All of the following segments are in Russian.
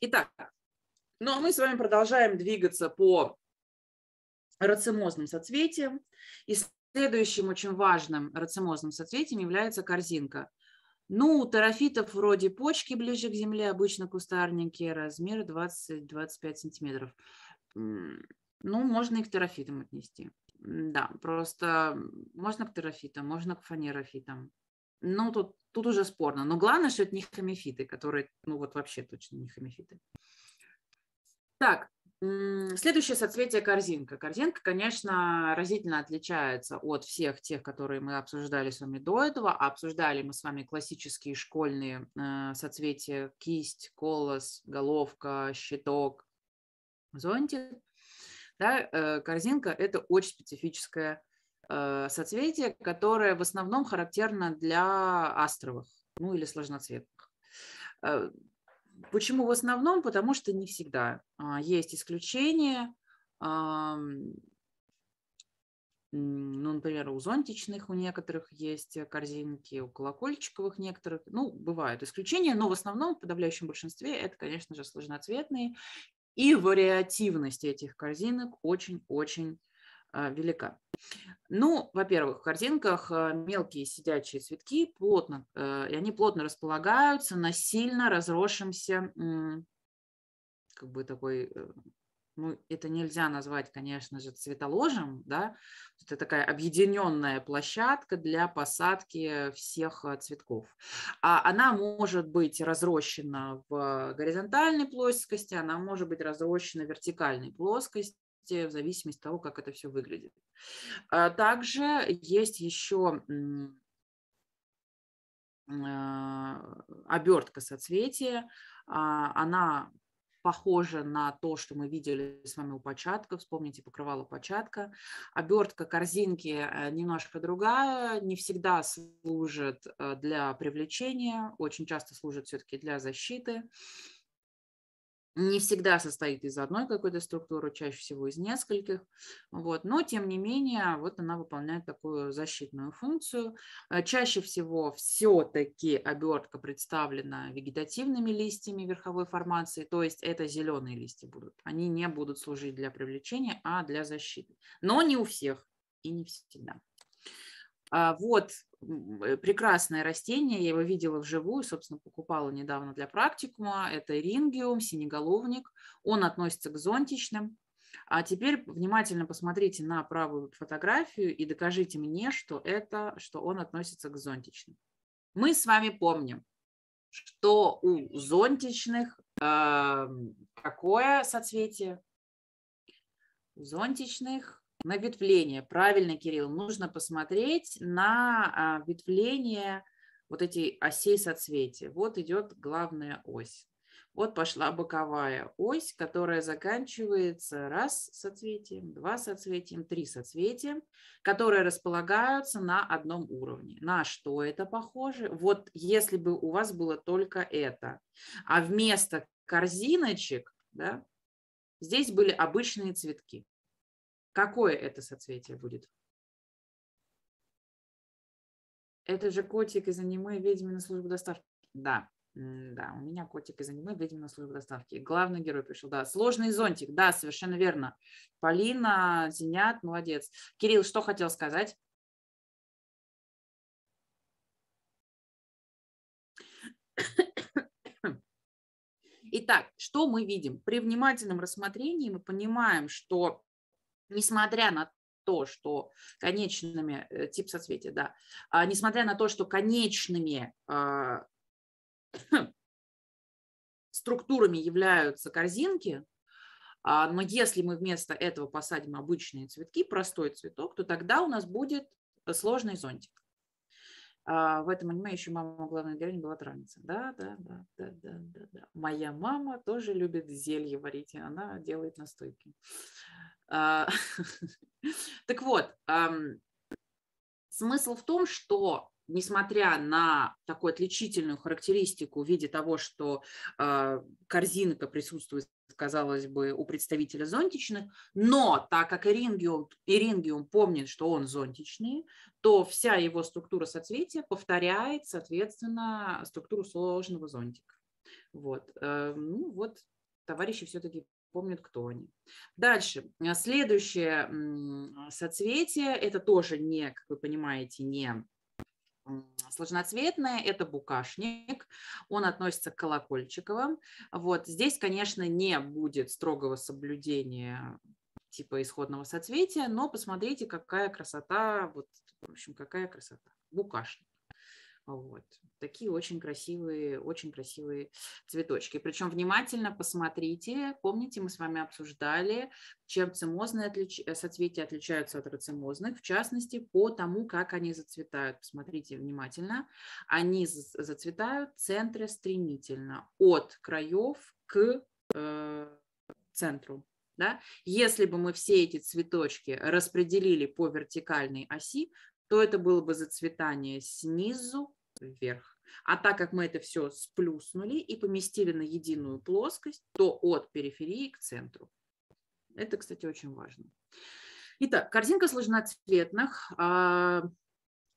Итак, ну а мы с вами продолжаем двигаться по рацимозным соцветиям. И следующим очень важным рацимозным соцветием является корзинка. Ну, у тарафитов вроде почки ближе к земле, обычно кустарники, размер 20-25 сантиметров. Ну, можно и к терафитам отнести. Да, просто можно к терафитам, можно к фанерофитам. Ну, тут, тут уже спорно. Но главное, что это не хомифиты, которые, ну, вот вообще точно не хомифиты. Так, следующее соцветие корзинка. Корзинка, конечно, разительно отличается от всех тех, которые мы обсуждали с вами до этого. обсуждали мы с вами классические школьные э, соцветия кисть, колос, головка, щиток, зонтик. Да, э, корзинка – это очень специфическое Э, соцветие, которое в основном характерно для астровых, ну или сложноцветных. Э, почему в основном? Потому что не всегда. А, есть исключения. Ну, например, у зонтичных у некоторых есть корзинки, у колокольчиковых некоторых. Ну, бывают исключения, но в основном в подавляющем большинстве это, конечно же, сложноцветные. И вариативность этих корзинок очень-очень а, велика. Ну, во-первых, в корзинках э, мелкие сидячие цветки плотно, э, и они плотно располагаются на сильно разросшемся, как бы такой, э, ну, это нельзя назвать, конечно же, цветоложем, да, это такая объединенная площадка для посадки всех цветков. А она может быть разрощена в горизонтальной плоскости, она может быть разрощена в вертикальной плоскости, месте, э, в зависимости от того, как это все выглядит. А также есть еще а, обертка соцветия, а, она похожа на то, что мы видели с вами у початка. Вспомните покрывала початка. Обертка корзинки э, немножко другая, не всегда служит э, для привлечения, очень часто служит все-таки для защиты не всегда состоит из одной какой-то структуры, чаще всего из нескольких. Вот. Но, тем не менее, вот она выполняет такую защитную функцию. Э, чаще всего все-таки обертка представлена вегетативными листьями верховой формации, то есть это зеленые листья будут. Они не будут служить для привлечения, а для защиты. Но не у всех и не всегда. А вот э, прекрасное растение, я его видела вживую, собственно, покупала недавно для практикума. Это рингиум, синеголовник. Он относится к зонтичным. А теперь внимательно посмотрите на правую фотографию и докажите мне, что это, что он относится к зонтичным. Мы с вами помним, что у зонтичных э, какое соцветие? У зонтичных на ветвление, правильно, Кирилл, нужно посмотреть на а, ветвление вот эти осей соцветия. Вот идет главная ось. Вот пошла боковая ось, которая заканчивается раз соцветием, два соцветием, три соцветием, которые располагаются на одном уровне. На что это похоже? Вот если бы у вас было только это, а вместо корзиночек, да, здесь были обычные цветки. Какое это соцветие будет? Это же котик из аниме на служба доставки». Да, да, у меня котик из аниме на служба доставки». Главный герой пришел, да. Сложный зонтик, да, совершенно верно. Полина, Зенят, молодец. Кирилл, что хотел сказать? Итак, что мы видим? При внимательном рассмотрении мы понимаем, что несмотря на то, что конечными, э, тип соцветия, да, а, несмотря на то, что конечными а, структурами являются корзинки, а, но если мы вместо этого посадим обычные цветки, простой цветок, то тогда у нас будет сложный зонтик. А, в этом аниме еще мама главной героини была травница. Да, да, да, да, да, да, да. Моя мама тоже любит зелье варить, и она делает настойки. А, так вот, смысл в том, что несмотря на такую отличительную характеристику в виде того, что а, корзинка присутствует, казалось бы, у представителя зонтичных, но так как ирингиум, ирингиум помнит, что он зонтичный, то вся его структура соцветия повторяет, соответственно, структуру сложного зонтика. Вот, э, ну вот, товарищи все-таки помнят, кто они. Дальше. Э, следующее соцветие, это тоже не, как вы понимаете, не сложноцветное, это букашник, он относится к колокольчиковым. Вот здесь, конечно, не будет строгого соблюдения типа исходного соцветия, но посмотрите, какая красота, вот, в общем, какая красота. Букашник. Вот. Такие очень красивые, очень красивые цветочки. Причем внимательно посмотрите. Помните, мы с вами обсуждали, чем цимозные отлич... Э, соцветия отличаются от рацимозных, в частности, по тому, как они зацветают. Посмотрите внимательно. Они зацветают в центре стремительно, от краев к э, центру. Да? Если бы мы все эти цветочки распределили по вертикальной оси, то это было бы зацветание снизу вверх. А так как мы это все сплюснули и поместили на единую плоскость, то от периферии к центру. Это, кстати, очень важно. Итак, корзинка сложноцветных а,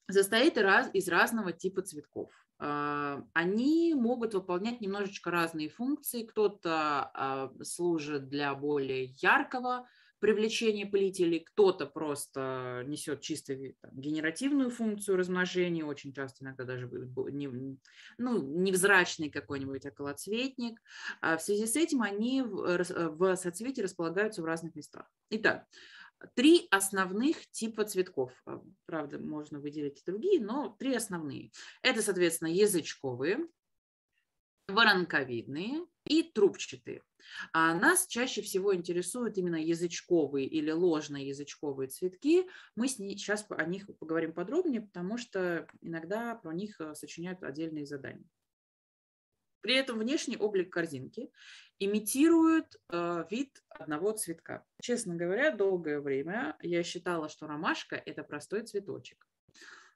состоит из разного типа цветков. А, они могут выполнять немножечко разные функции. Кто-то а, служит для более яркого привлечения пылителей, кто-то просто несет чисто там, генеративную функцию размножения, очень часто иногда даже не, ну, невзрачный какой-нибудь околоцветник. А в связи с этим они в, в соцветии располагаются в разных местах. Итак, три основных типа цветков. А, правда, можно выделить и другие, но три основные. Это, соответственно, язычковые, воронковидные и трубчатые. А нас чаще всего интересуют именно язычковые или ложные язычковые цветки. Мы сейчас о них поговорим подробнее, потому что иногда про них э, сочиняют отдельные задания. При этом внешний облик корзинки имитирует э, вид одного цветка. Честно говоря, долгое время я считала, что ромашка – это простой цветочек.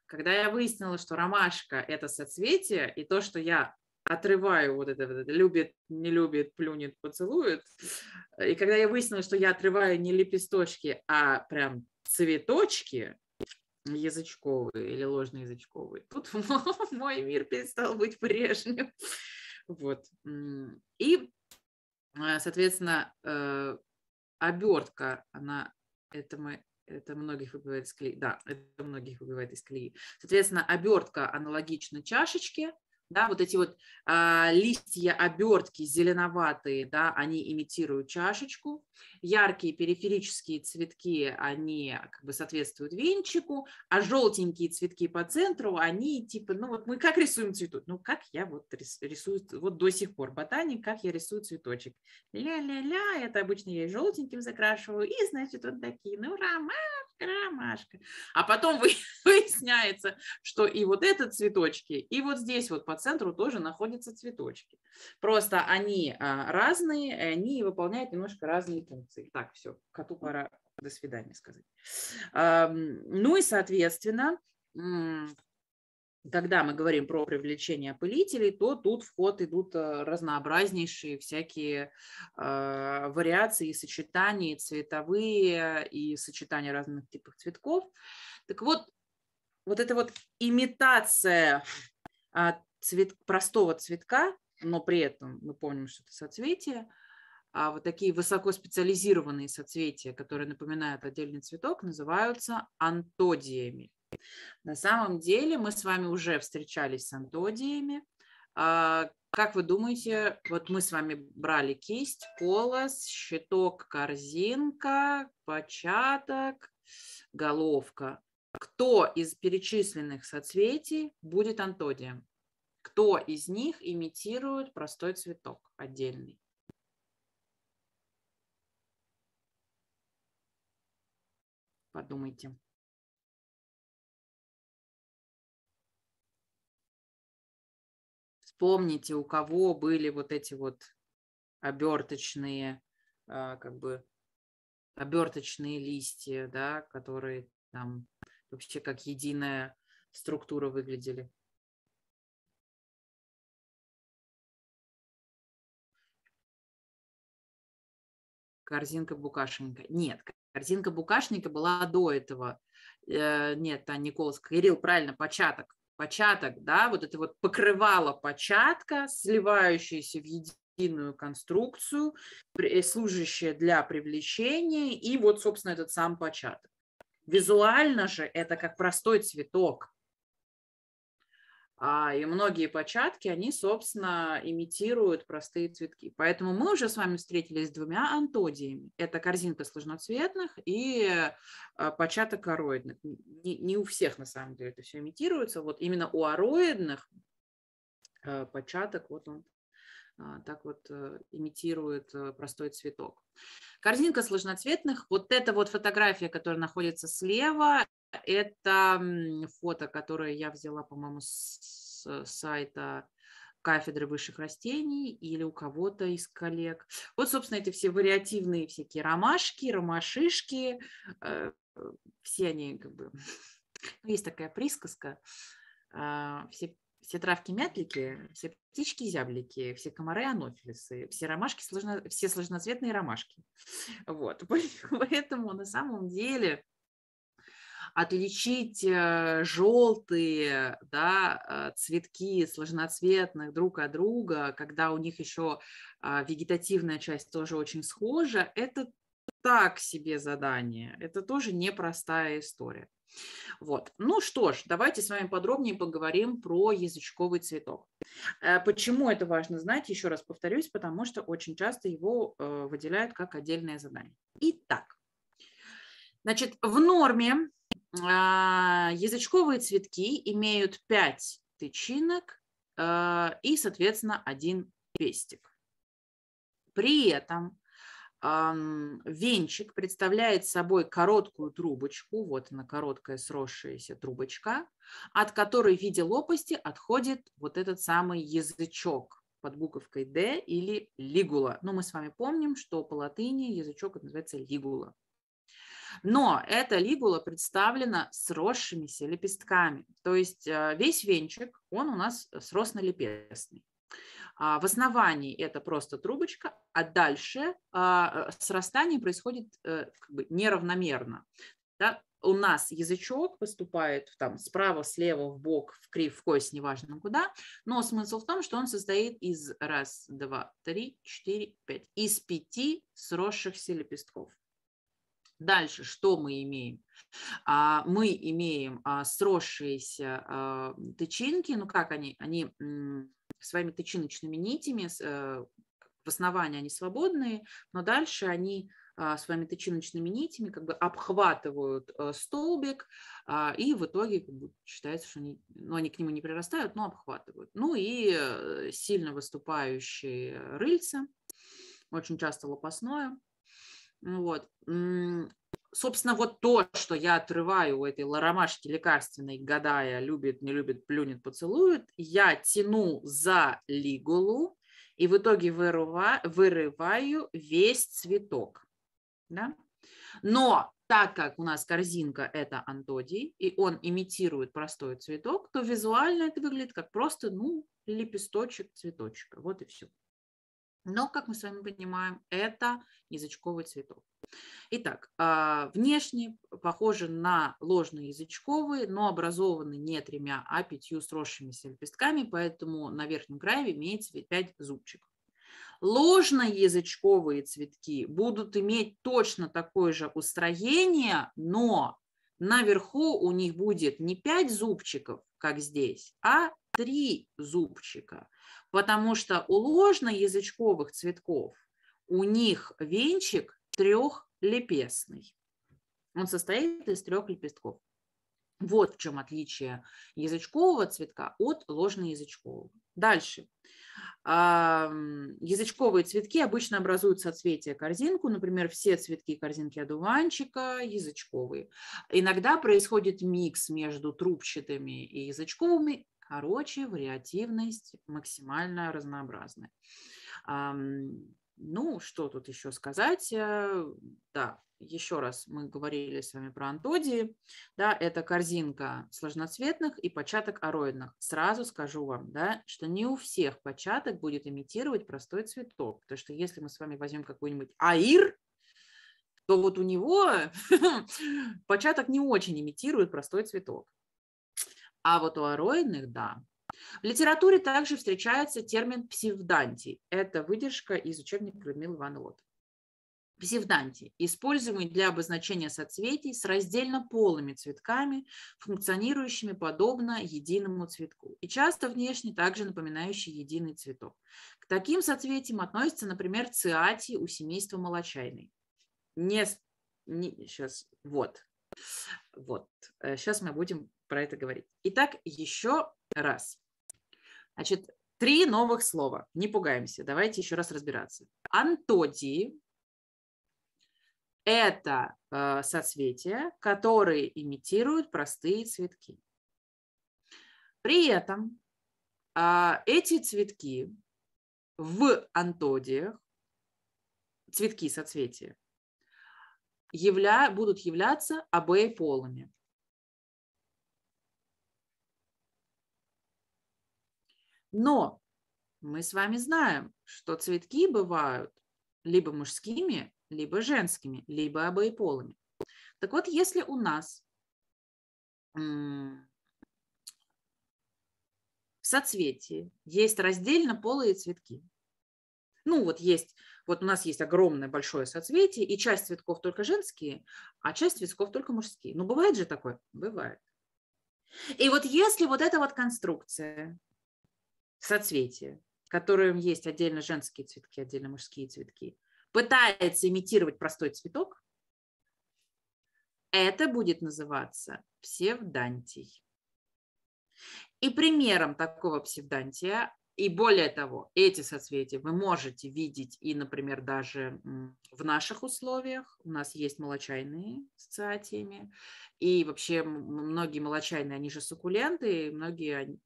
Когда я выяснила, что ромашка – это соцветие, и то, что я отрываю вот это, вот это любит, не любит, плюнет, поцелует. И когда я выяснила, что я отрываю не лепесточки, а прям цветочки язычковые или ложноязычковые, тут мой мир перестал быть прежним. Вот. И, а, соответственно, э, обертка, она, это мы это многих выбивает из колеи. Да, это многих выбивает из колеи. Соответственно, обертка аналогична чашечке, да, вот эти вот а, листья, обертки зеленоватые, да, они имитируют чашечку, яркие периферические цветки, они как бы соответствуют венчику, а желтенькие цветки по центру, они типа, ну вот мы как рисуем цветок, ну как я вот рисую, вот до сих пор ботаник, как я рисую цветочек, ля-ля-ля, это обычно я желтеньким закрашиваю, и значит вот такие, ну ура, ромашка. А потом выясняется, что и вот этот цветочки, и вот здесь вот по центру тоже находятся цветочки. Просто они а, разные, они выполняют немножко разные функции. Так, все, коту пора до свидания сказать. Ну и, соответственно, когда мы говорим про привлечение опылителей, то тут в ход идут э, разнообразнейшие всякие э, вариации, сочетания цветовые, и сочетания разных типов цветков. Так вот, вот эта вот имитация э, цвет, простого цветка, но при этом мы помним, что это соцветие, а вот такие высокоспециализированные соцветия, которые напоминают отдельный цветок, называются антодиями. На самом деле мы с вами уже встречались с антодиями. А, как вы думаете, вот мы с вами брали кисть, колос, щиток, корзинка, початок, головка. Кто из перечисленных соцветий будет антодием? Кто из них имитирует простой цветок отдельный? Подумайте. вспомните, у кого были вот эти вот оберточные, а, как бы оберточные листья, да, которые там вообще как единая структура выглядели. Корзинка букашенька. Нет, корзинка букашника была до этого. Э, нет, Таня Николас, Кирилл, правильно, початок початок, да, вот это вот покрывало початка, сливающееся в единую конструкцию, служащее для привлечения, и вот, собственно, этот сам початок. Визуально же это как простой цветок, а, и многие початки, они, собственно, имитируют простые цветки. Поэтому мы уже с вами встретились с двумя антодиями. Это корзинка сложноцветных и э, початок ароидных. Не, не у всех, на самом деле, это все имитируется. Вот именно у ароидных э, початок, вот он а, так вот э, имитирует простой цветок. Корзинка сложноцветных. Вот эта вот фотография, которая находится слева, это фото, которое я взяла, по-моему, с сайта кафедры высших растений или у кого-то из коллег. Вот, собственно, эти все вариативные всякие ромашки, ромашишки, э, все они как бы... Есть такая присказка, а, все, все травки-мятлики, все птички-зяблики, все комары-анофилисы, все ромашки, сложно, все сложноцветные ромашки. Вот, поэтому на самом деле отличить э, желтые да, э, цветки сложноцветных друг от друга, когда у них еще а, вегетативная часть тоже очень схожа, это так себе задание. Это тоже непростая история. Вот. Ну что ж, давайте с вами подробнее поговорим про язычковый цветок. Э, почему это важно знать, еще раз повторюсь, потому что очень часто его выделяют как отдельное задание. Итак, значит, в норме а, язычковые цветки имеют 5 тычинок а, и, соответственно, один пестик. При этом венчик представляет собой короткую трубочку, вот она короткая сросшаяся трубочка, от которой в виде лопасти отходит вот этот самый язычок под буковкой D или «лигула». Но ну, мы с вами помним, что по латыни язычок называется «лигула». Но эта лигула представлена сросшимися лепестками. То есть э, весь венчик, он у нас сросно-лепестный. А, в основании это просто трубочка, а дальше а, срастание происходит э, как бы неравномерно. Да? У нас язычок поступает там справа, слева, в бок, в крив, в кость, неважно куда. Но смысл в том, что он состоит из раз, два, три, четыре, пять, из пяти сросшихся лепестков. Дальше что мы имеем? А, мы имеем а, сросшиеся а, тычинки, ну как они, они своими тычиночными нитями, э, в основании они свободные, но дальше они своими тычиночными нитями как бы обхватывают э, столбик, и в итоге как бы, считается, что они, ну, они к нему не прирастают, но обхватывают. Ну и э, сильно выступающие рыльца, очень часто лопастное, ну вот. Собственно, вот то, что я отрываю у этой ларомашки лекарственной, гадая, любит, не любит, плюнет, поцелует, я тяну за лигулу и в итоге вырыва, вырываю весь цветок. Да? Но так как у нас корзинка – это антодий, и он имитирует простой цветок, то визуально это выглядит как просто ну, лепесточек цветочка. Вот и все. Но, как мы с вами понимаем, это язычковый цветок. Итак, а, внешне похожи на ложные язычковые, но образованы не тремя, а пятью сросшимися лепестками, поэтому на верхнем крае имеется пять зубчиков. Ложные язычковые цветки будут иметь точно такое же устроение, но наверху у них будет не пять зубчиков, как здесь, а три зубчика, потому что у ложноязычковых цветков у них венчик трехлепестный. Он состоит из трех лепестков. Вот в чем отличие язычкового цветка от ложноязычкового. Дальше. А, язычковые цветки обычно образуют соцветие корзинку, например, все цветки корзинки одуванчика язычковые. Иногда происходит микс между трубчатыми и язычковыми, Короче, вариативность максимально разнообразная. Ну, что тут еще сказать? Э, да, еще раз мы говорили с вами про антодии. Да, это корзинка сложноцветных и початок ароидных. Сразу скажу вам, да, что не у всех початок будет имитировать простой цветок. Потому что если мы с вами возьмем какой-нибудь аир, то вот у него початок не очень имитирует простой цветок а вот у ароидных – да. В литературе также встречается термин псевдантий. Это выдержка из учебника Людмилы Ивановой. Псевдантий, используемый для обозначения соцветий с раздельно полыми цветками, функционирующими подобно единому цветку, и часто внешне также напоминающий единый цветок. К таким соцветиям относятся, например, циатии у семейства молочайной. Не, не, сейчас, вот. Вот. Сейчас э, мы будем про это говорить. Итак, еще раз. Значит, три новых слова. Не пугаемся. Давайте еще раз разбираться. Антодии – это э, соцветия, которые имитируют простые цветки. При этом э, эти цветки в антодиях, цветки соцветия, явля, будут являться обоеполыми. Но мы с вами знаем, что цветки бывают либо мужскими, либо женскими, либо обоеполыми. Так вот, если у нас в соцветии есть раздельно полые цветки, ну вот есть, вот у нас есть огромное большое соцветие, и часть цветков только женские, а часть цветков только мужские. Ну бывает же такое? Бывает. И вот если вот эта вот конструкция соцветия, в котором есть отдельно женские цветки, отдельно мужские цветки, пытается имитировать простой цветок, это будет называться псевдантий. И примером такого псевдантия, и более того, эти соцветия вы можете видеть и, например, даже в наших условиях. У нас есть молочайные социатиями, и вообще многие молочайные, они же суккуленты, и многие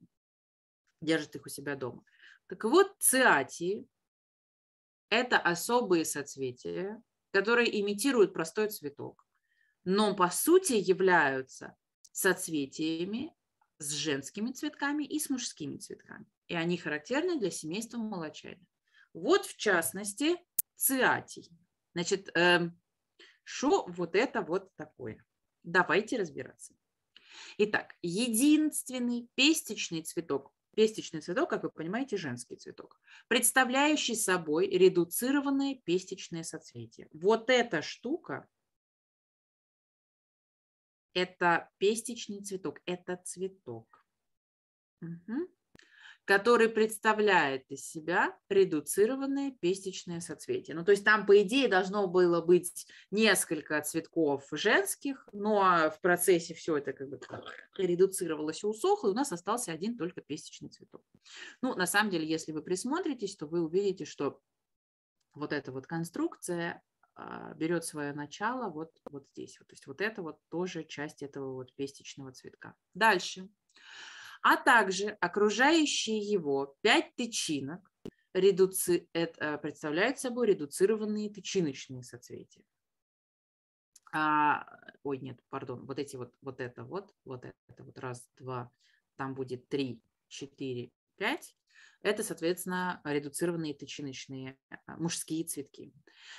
держит их у себя дома. Так вот, циати – это особые соцветия, которые имитируют простой цветок, но по сути являются соцветиями с женскими цветками и с мужскими цветками. И они характерны для семейства молочайных. Вот, в частности, циатий. Значит, что эм, э, вот это вот такое? Давайте разбираться. Итак, единственный пестичный цветок Пестичный цветок, как вы понимаете, женский цветок, представляющий собой редуцированные пестичные соцветия. Вот эта штука – это пестичный цветок, это цветок. Угу который представляет из себя редуцированные пестичные соцветия. Ну, то есть там, по идее, должно было быть несколько цветков женских, но ну, а в процессе все это как бы редуцировалось и усохло, и у нас остался один только пестичный цветок. Ну, на самом деле, если вы присмотритесь, то вы увидите, что вот эта вот конструкция а, берет свое начало вот, вот здесь. Вот, то есть вот это вот тоже часть этого вот пестичного цветка. Дальше. Дальше а также окружающие его пять тычинок редуци... это э, представляют собой редуцированные тычиночные соцветия. А, ой, нет, пардон, вот эти вот, вот это вот, вот это вот, раз, два, там будет три, четыре, пять. Это, соответственно, редуцированные тычиночные а, мужские цветки.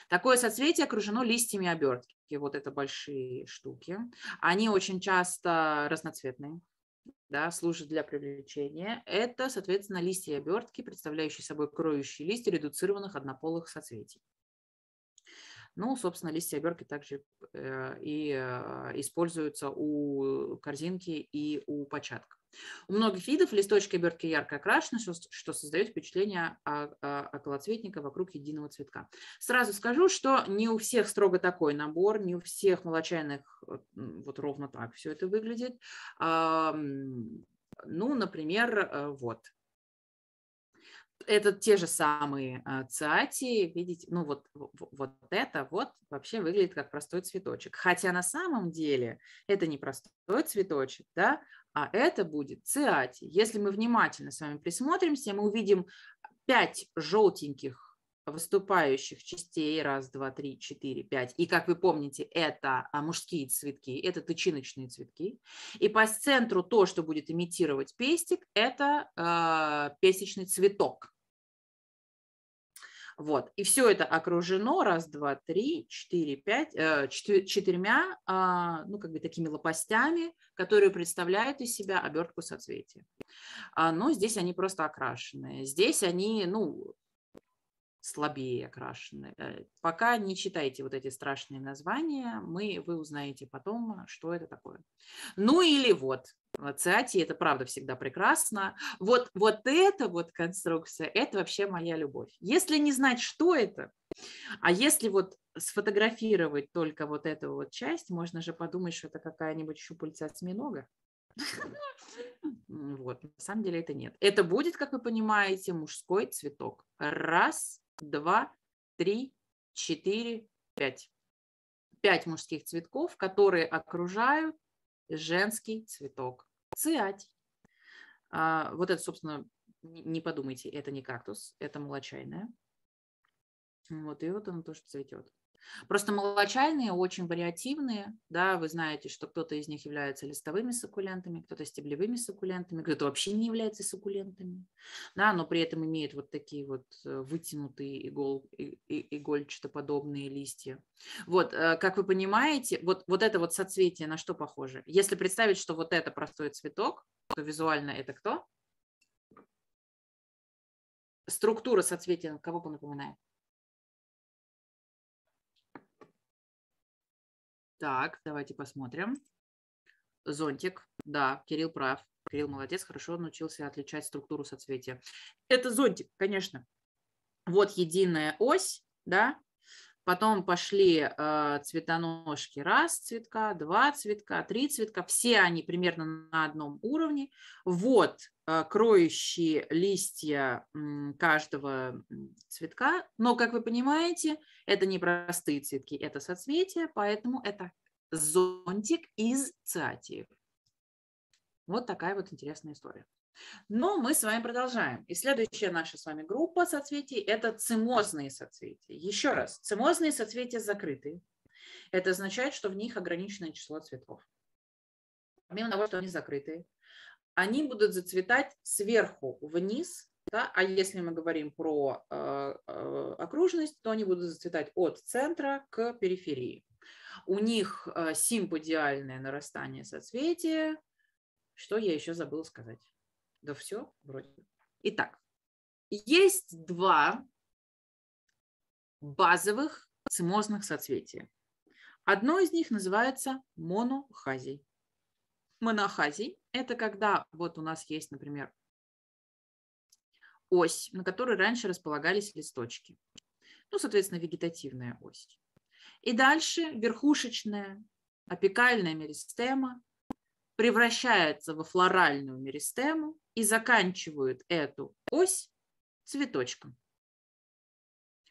Такое соцветие окружено листьями обертки. Вот это большие штуки. Они очень часто разноцветные да, служит для привлечения, это, соответственно, листья и обертки, представляющие собой кроющие листья редуцированных однополых соцветий. Ну, собственно, листья и обертки также э, и э, используются у корзинки и у початка. У многих видов листочки обертки ярко окрашены, что создает впечатление околоцветника вокруг единого цветка. Сразу скажу, что не у всех строго такой набор, не у всех молочайных э, вот ровно так все это выглядит. Ну, например, э, вот. Это те же самые э, циати, видите, ну вот, вот это вот вообще выглядит как простой цветочек. Хотя на самом деле это не простой цветочек, да, а это будет циати. Если мы внимательно с вами присмотримся, мы увидим 5 желтеньких выступающих частей. Раз, два, три, четыре, пять. И, как вы помните, это а, мужские цветки, это тычиночные цветки. И по центру то, что будет имитировать пестик, это э, песечный цветок. Вот. И все это окружено раз, два, три, четыре, пять, э, четы, четырьмя, э, ну, как бы такими лопастями, которые представляют из себя обертку соцветия. А, но здесь они просто окрашенные, Здесь они, ну, слабее окрашены. Э, пока не читайте вот эти страшные названия, мы, вы узнаете потом, что это такое. Ну или вот, Циати, это правда всегда прекрасно. Вот, вот эта вот конструкция, это вообще моя любовь. Если не знать, что это, а если вот сфотографировать только вот эту вот часть, можно же подумать, что это какая-нибудь щупальца осьминога. Вот, на самом деле это нет. Это будет, как вы понимаете, мужской цветок. Раз, два, три, четыре, пять. Пять мужских цветков, которые окружают женский цветок. Циать. А, вот это, собственно, не подумайте, это не кактус, это молочайная. Вот, и вот он тоже цветет. Просто молочайные очень вариативные, да, вы знаете, что кто-то из них является листовыми суккулентами, кто-то стеблевыми суккулентами, кто-то вообще не является суккулентами, да, но при этом имеет вот такие вот э, вытянутые игол, игольчатоподобные листья. Вот, э, как вы понимаете, вот, вот это вот соцветие на что похоже? Если представить, что вот это простой цветок, то визуально это кто? Структура соцветия кого бы напоминает? Так, давайте посмотрим. Зонтик. Да, Кирилл прав. Кирилл молодец, хорошо научился отличать структуру соцветия. Это зонтик, конечно. Вот единая ось, да, Потом пошли э, цветоножки раз цветка, два цветка, три цветка. Все они примерно на одном уровне. Вот Э, кроющие листья каждого цветка. Но, как вы понимаете, это не простые цветки, это соцветия, поэтому это зонтик из циатиев. Вот такая вот интересная история. Но мы с вами продолжаем. И следующая наша с вами группа соцветий – это цимозные соцветия. Еще раз, цимозные соцветия закрыты. Это означает, что в них ограниченное число цветов. Помимо того, что они закрытые, они будут зацветать сверху вниз, да? а если мы говорим про э, э, окружность, то они будут зацветать от центра к периферии. У них э, симподиальное нарастание соцветия. Что я еще забыла сказать? Да все, вроде. Итак, есть два базовых цимозных соцветия. Одно из них называется монохазий. Монохазий – это когда вот у нас есть, например, ось, на которой раньше располагались листочки. Ну, соответственно, вегетативная ось. И дальше верхушечная апикальная меристема превращается во флоральную меристему и заканчивает эту ось цветочком.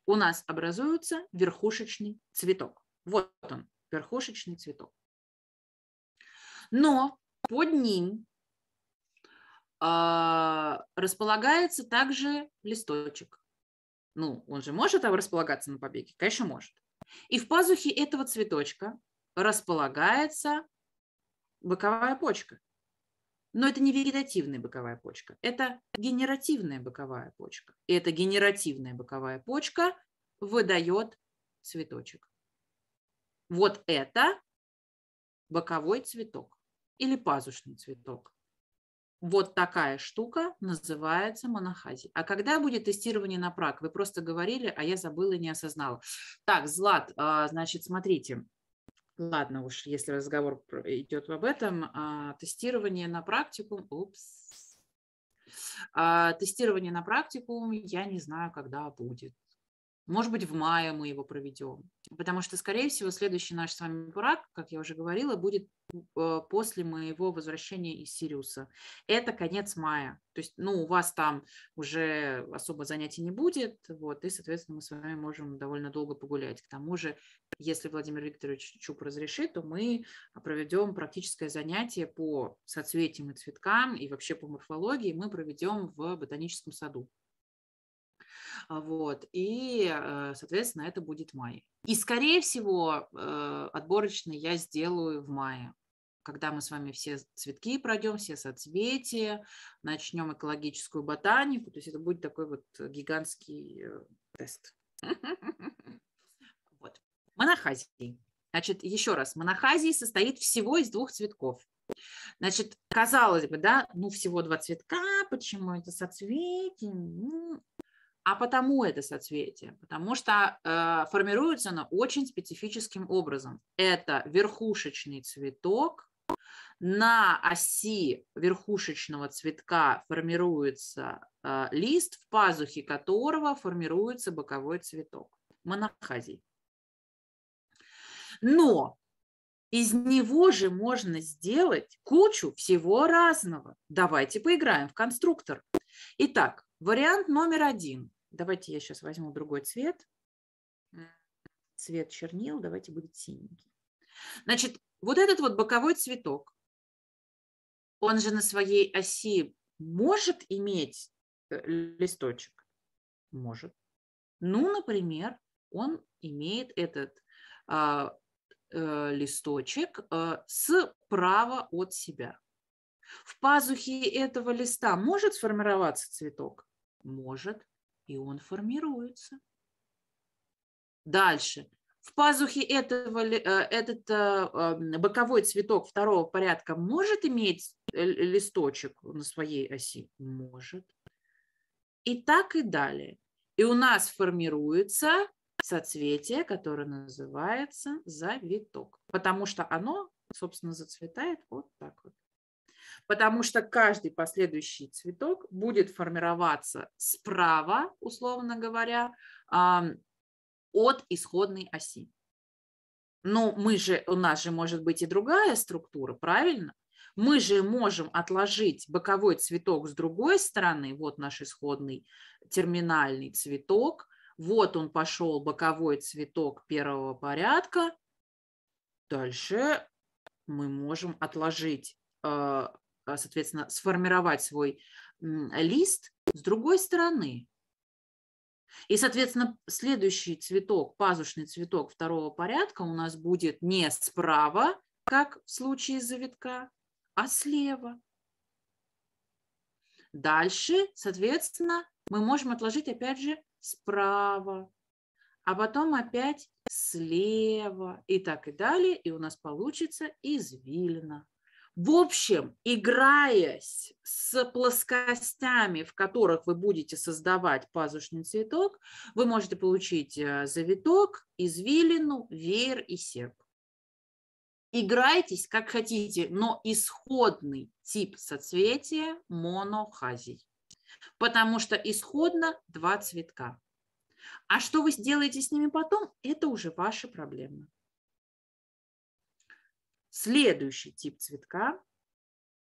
У нас образуется верхушечный цветок. Вот он, верхушечный цветок. Но под ним а, располагается также листочек. Ну, он же может там располагаться на побеге? Конечно, может. И в пазухе этого цветочка располагается боковая почка. Но это не вегетативная боковая почка, это генеративная боковая почка. И эта генеративная боковая почка выдает цветочек. Вот это боковой цветок или пазушный цветок. Вот такая штука называется монохази. А когда будет тестирование на прак? Вы просто говорили, а я забыла и не осознала. Так, Злат, а, значит, смотрите. Ладно уж, если разговор идет об этом. А, тестирование на практику. Упс. А, тестирование на практику я не знаю, когда будет. Может быть, в мае мы его проведем. Потому что, скорее всего, следующий наш с вами брак, как я уже говорила, будет а, после моего возвращения из Сириуса. Это конец мая. То есть, ну, у вас там уже особо занятий не будет, вот, и, соответственно, мы с вами можем довольно долго погулять. К тому же, если Владимир Викторович Чуп разрешит, то мы проведем практическое занятие по соцветиям и цветкам и вообще по морфологии мы проведем в ботаническом саду. А, вот. И, а, соответственно, это будет май. И, скорее всего, отборочный я сделаю в мае когда мы с вами все цветки пройдем, все соцветия, начнем экологическую ботанику, то есть это будет такой вот гигантский э, тест. Вот. Монахазий. Значит, еще раз, монахазий состоит всего из двух цветков. Значит, казалось бы, да, ну всего два цветка, почему это соцветие? А потому это соцветие, потому что э, формируется оно очень специфическим образом. Это верхушечный цветок, на оси верхушечного цветка формируется э, лист, в пазухе которого формируется боковой цветок, монохазий. Но из него же можно сделать кучу всего разного. Давайте поиграем в конструктор. Итак, вариант номер один. Давайте я сейчас возьму другой цвет. Цвет чернил, давайте будет синенький. Значит, вот этот вот боковой цветок, он же на своей оси может иметь э, листочек? Может. Ну, например, он имеет этот э, э, листочек э, справа от себя. В пазухе этого листа может сформироваться цветок? Может, и он формируется. Дальше в пазухе этого, э, этот э, э, боковой цветок второго порядка может иметь листочек на своей оси? Может. И так и далее. И у нас формируется соцветие, которое называется завиток, потому что оно, собственно, зацветает вот так вот. Потому что каждый последующий цветок будет формироваться справа, условно говоря, от исходной оси. Но мы же, у нас же может быть и другая структура, правильно? Мы же можем отложить боковой цветок с другой стороны, вот наш исходный терминальный цветок, вот он пошел боковой цветок первого порядка. Дальше мы можем отложить, э, соответственно, сформировать свой лист с другой стороны. И, соответственно, следующий цветок, пазушный цветок второго порядка у нас будет не справа, как в случае завитка, а слева. Дальше, соответственно, мы можем отложить опять же справа, а потом опять слева и так и далее. И у нас получится извилина. В общем, играясь с плоскостями, в которых вы будете создавать пазушный цветок, вы можете получить э, завиток, извилину, веер и серп. Играйтесь как хотите, но исходный тип соцветия монохазий, потому что исходно два цветка. А что вы сделаете с ними потом, это уже ваши проблемы. Следующий тип цветка,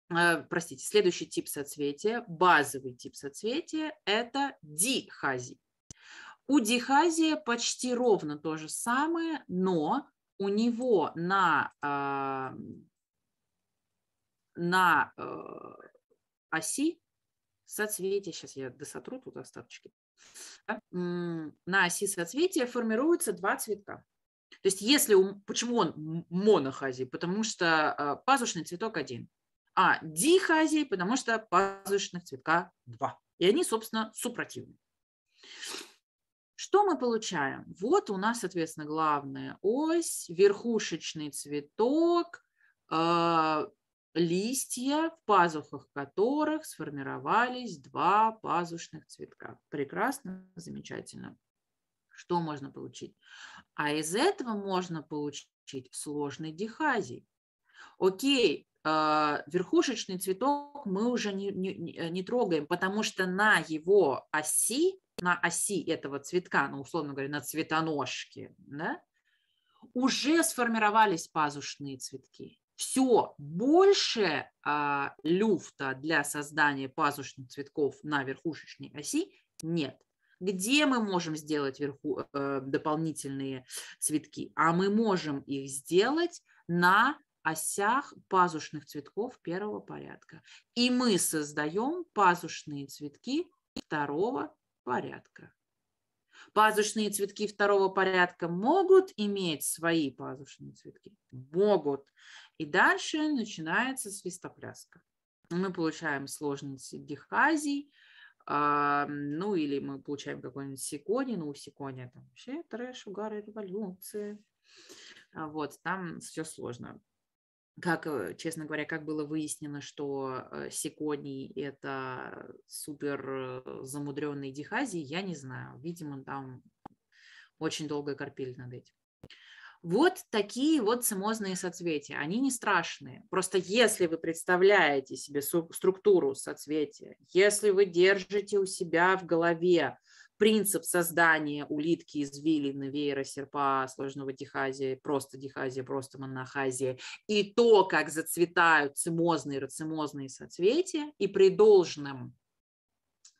э, простите, следующий тип соцветия, базовый тип соцветия – это дихазий. У дихазия почти ровно то же самое, но у него на, а, на э, оси соцветия, сейчас я досотру тут остаточки, да, на оси соцветия формируются два цветка. То есть если, у, почему он монохазий? Потому что а, пазушный цветок один, а дихазий, потому что пазушных цветка два. И они, собственно, супротивны. Что мы получаем? Вот у нас, соответственно, главная ось, верхушечный цветок, а, листья, в пазухах которых сформировались два пазушных цветка. Прекрасно, замечательно. Что можно получить? А из этого можно получить сложный дихазий. Окей, а, верхушечный цветок мы уже не, не, не трогаем, потому что на его оси, на оси этого цветка, ну, условно говоря, на цветоножке, да, уже сформировались пазушные цветки. Все, больше а, люфта для создания пазушных цветков на верхушечной оси нет. Где мы можем сделать вверху э, дополнительные цветки? А мы можем их сделать на осях пазушных цветков первого порядка. И мы создаем пазушные цветки второго порядка. Пазушные цветки второго порядка могут иметь свои пазушные цветки? Могут. И дальше начинается свистопляска. Мы получаем сложность дихазий. А, ну, или мы получаем какой-нибудь секони, но у секони там вообще трэш, угары, революции. А, вот, там все сложно. Как, э, честно говоря, как было выяснено, что э, секоний – это супер э, замудренный дихази, я не знаю. Видимо, там очень долго корпели над этим. Вот такие вот цимозные соцветия, они не страшные. Просто если вы представляете себе структуру соцветия, если вы держите у себя в голове принцип создания улитки, извилины, веера, серпа, сложного дихазия, просто дихазия, просто монохазия, и то, как зацветают цимозные, рацимозные соцветия, и при должном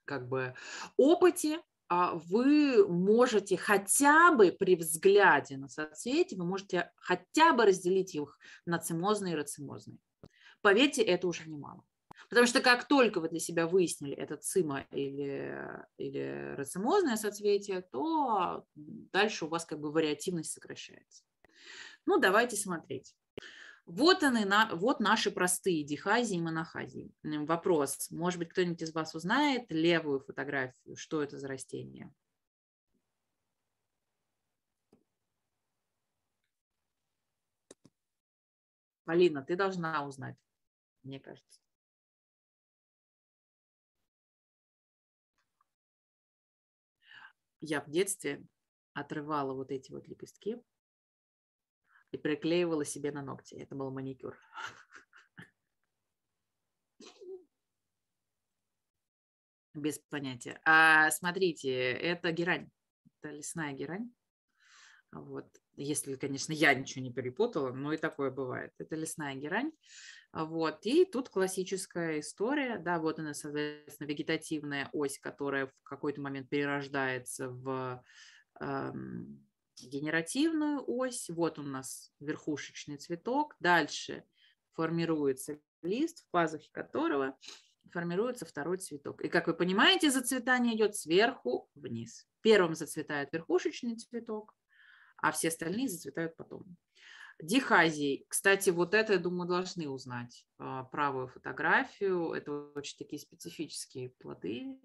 как бы опыте а, вы можете хотя бы при взгляде на соцсети, вы можете хотя бы разделить их на цимозные и рацимозные. Поверьте, это уже немало. Потому что как только вы для себя выяснили, это цима или, или рацимозное соцветие, то дальше у вас как бы вариативность сокращается. Ну, давайте смотреть. Вот, они, вот наши простые дихазии и монохазии. Вопрос, может быть, кто-нибудь из вас узнает левую фотографию, что это за растение? Полина, ты должна узнать, мне кажется. Я в детстве отрывала вот эти вот лепестки и приклеивала себе на ногти. Это был маникюр. Без понятия. А смотрите, это герань. Это лесная герань. Вот. Если, конечно, я ничего не перепутала, но и такое бывает. Это лесная герань. Вот. И тут классическая история. Да, вот она, соответственно, вегетативная ось, которая в какой-то момент перерождается в эм, генеративную ось. Вот у нас верхушечный цветок. Дальше формируется лист, в пазухе которого формируется второй цветок. И как вы понимаете, зацветание идет сверху вниз. Первым зацветает верхушечный цветок, а все остальные зацветают потом. Дихазий. Кстати, вот это, я думаю, должны узнать а, правую фотографию. Это очень такие специфические плоды.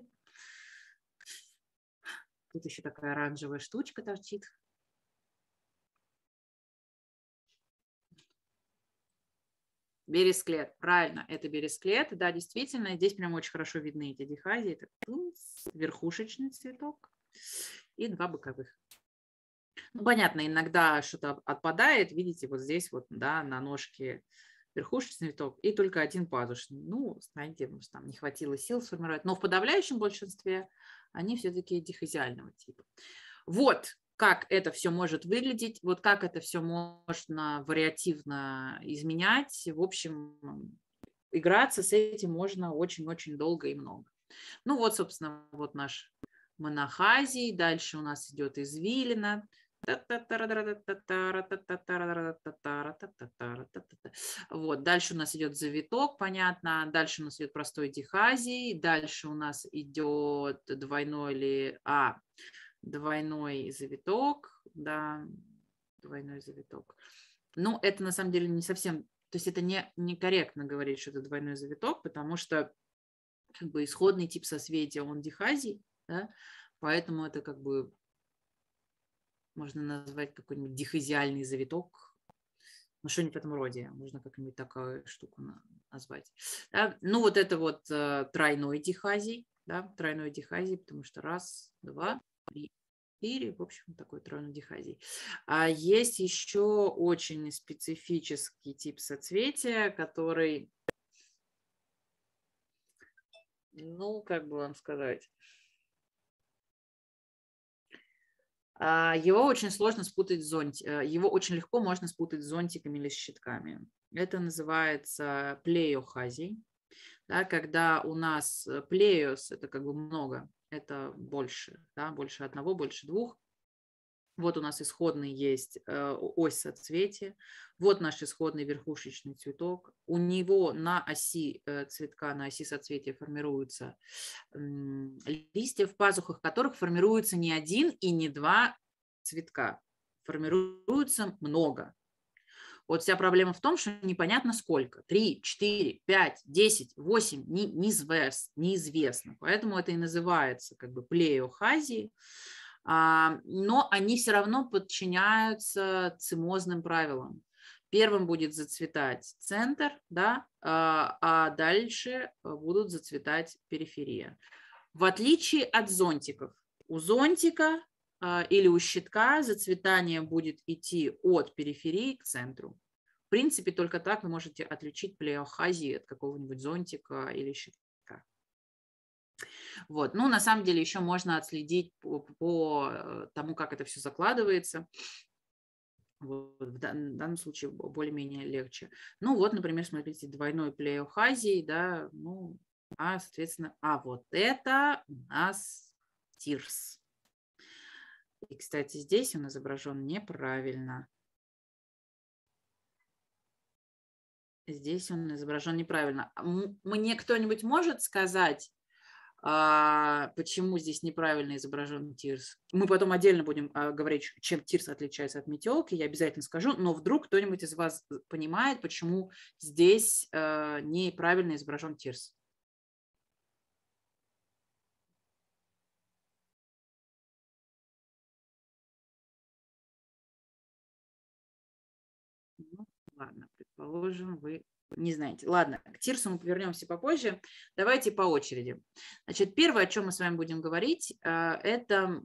Тут еще такая оранжевая штучка торчит. Бересклет, правильно, это бересклет, да, действительно, здесь прям очень хорошо видны эти дихазии, это верхушечный цветок и два боковых. Ну, понятно, иногда что-то отпадает, видите, вот здесь вот, да, на ножке верхушечный цветок и только один пазушный. Ну, знаете, может, там не хватило сил сформировать, но в подавляющем большинстве они все-таки дихазиального типа. Вот, как это все может выглядеть, вот как это все можно вариативно изменять. В общем, играться с этим можно очень-очень долго и много. Ну вот, собственно, вот наш монахазий, дальше у нас идет извилина. Вот, дальше у нас идет завиток, понятно, дальше у нас идет простой дихазий, дальше у нас идет двойной или... А, двойной завиток, да, двойной завиток. Но ну, это на самом деле не совсем, то есть это не, некорректно говорить, что это двойной завиток, потому что как бы исходный тип соцветия, он дихазий, да, поэтому это как бы можно назвать какой-нибудь дихазиальный завиток, ну, что-нибудь в этом роде, можно как-нибудь такую штуку назвать. Да? Ну, вот это вот э, тройной дихазий, да, тройной дихазий, потому что раз, два, при эфире, в общем, такой тронодихазий. А есть еще очень специфический тип соцветия, который, ну, как бы вам сказать, а, его очень сложно спутать с зонт, э, его очень легко можно спутать с зонтиками или с щитками. Это называется плеохазий, да, когда у нас э, плеос – это как бы много, это больше, да, больше одного, больше двух. Вот у нас исходный есть э, ось соцветия, вот наш исходный верхушечный цветок. У него на оси э, цветка, на оси соцветия формируются листья, в пазухах которых формируется не один и не два цветка, формируется много. Вот вся проблема в том, что непонятно сколько. 3, 4, 5, 10, 8, не, неизвестно, неизвестно. Поэтому это и называется как бы плеохазией. А, но они все равно подчиняются цимозным правилам. Первым будет зацветать центр, да, а, а дальше будут зацветать периферия. В отличие от зонтиков, у зонтика а, или у щитка зацветание будет идти от периферии к центру. В принципе, только так вы можете отличить плеохазии от какого-нибудь зонтика или щитка. Вот. Ну, на самом деле, еще можно отследить по, по э, тому, как это все закладывается. Вот, в данном случае более-менее легче. Ну вот, например, смотрите, двойной плеохазий, да, ну, а, соответственно, а вот это у нас тирс. И, кстати, здесь он изображен неправильно. Здесь он изображен неправильно. А мне кто-нибудь может сказать, а, почему здесь неправильно изображен тирс? Мы потом отдельно будем а, говорить, чем тирс отличается от метелки, я обязательно скажу, но вдруг кто-нибудь из вас понимает, почему здесь э, неправильно изображен тирс? Ладно, предположим, вы не знаете. Ладно, к Тирсу мы повернемся попозже. Давайте по очереди. Значит, первое, о чем мы с вами будем говорить, а, это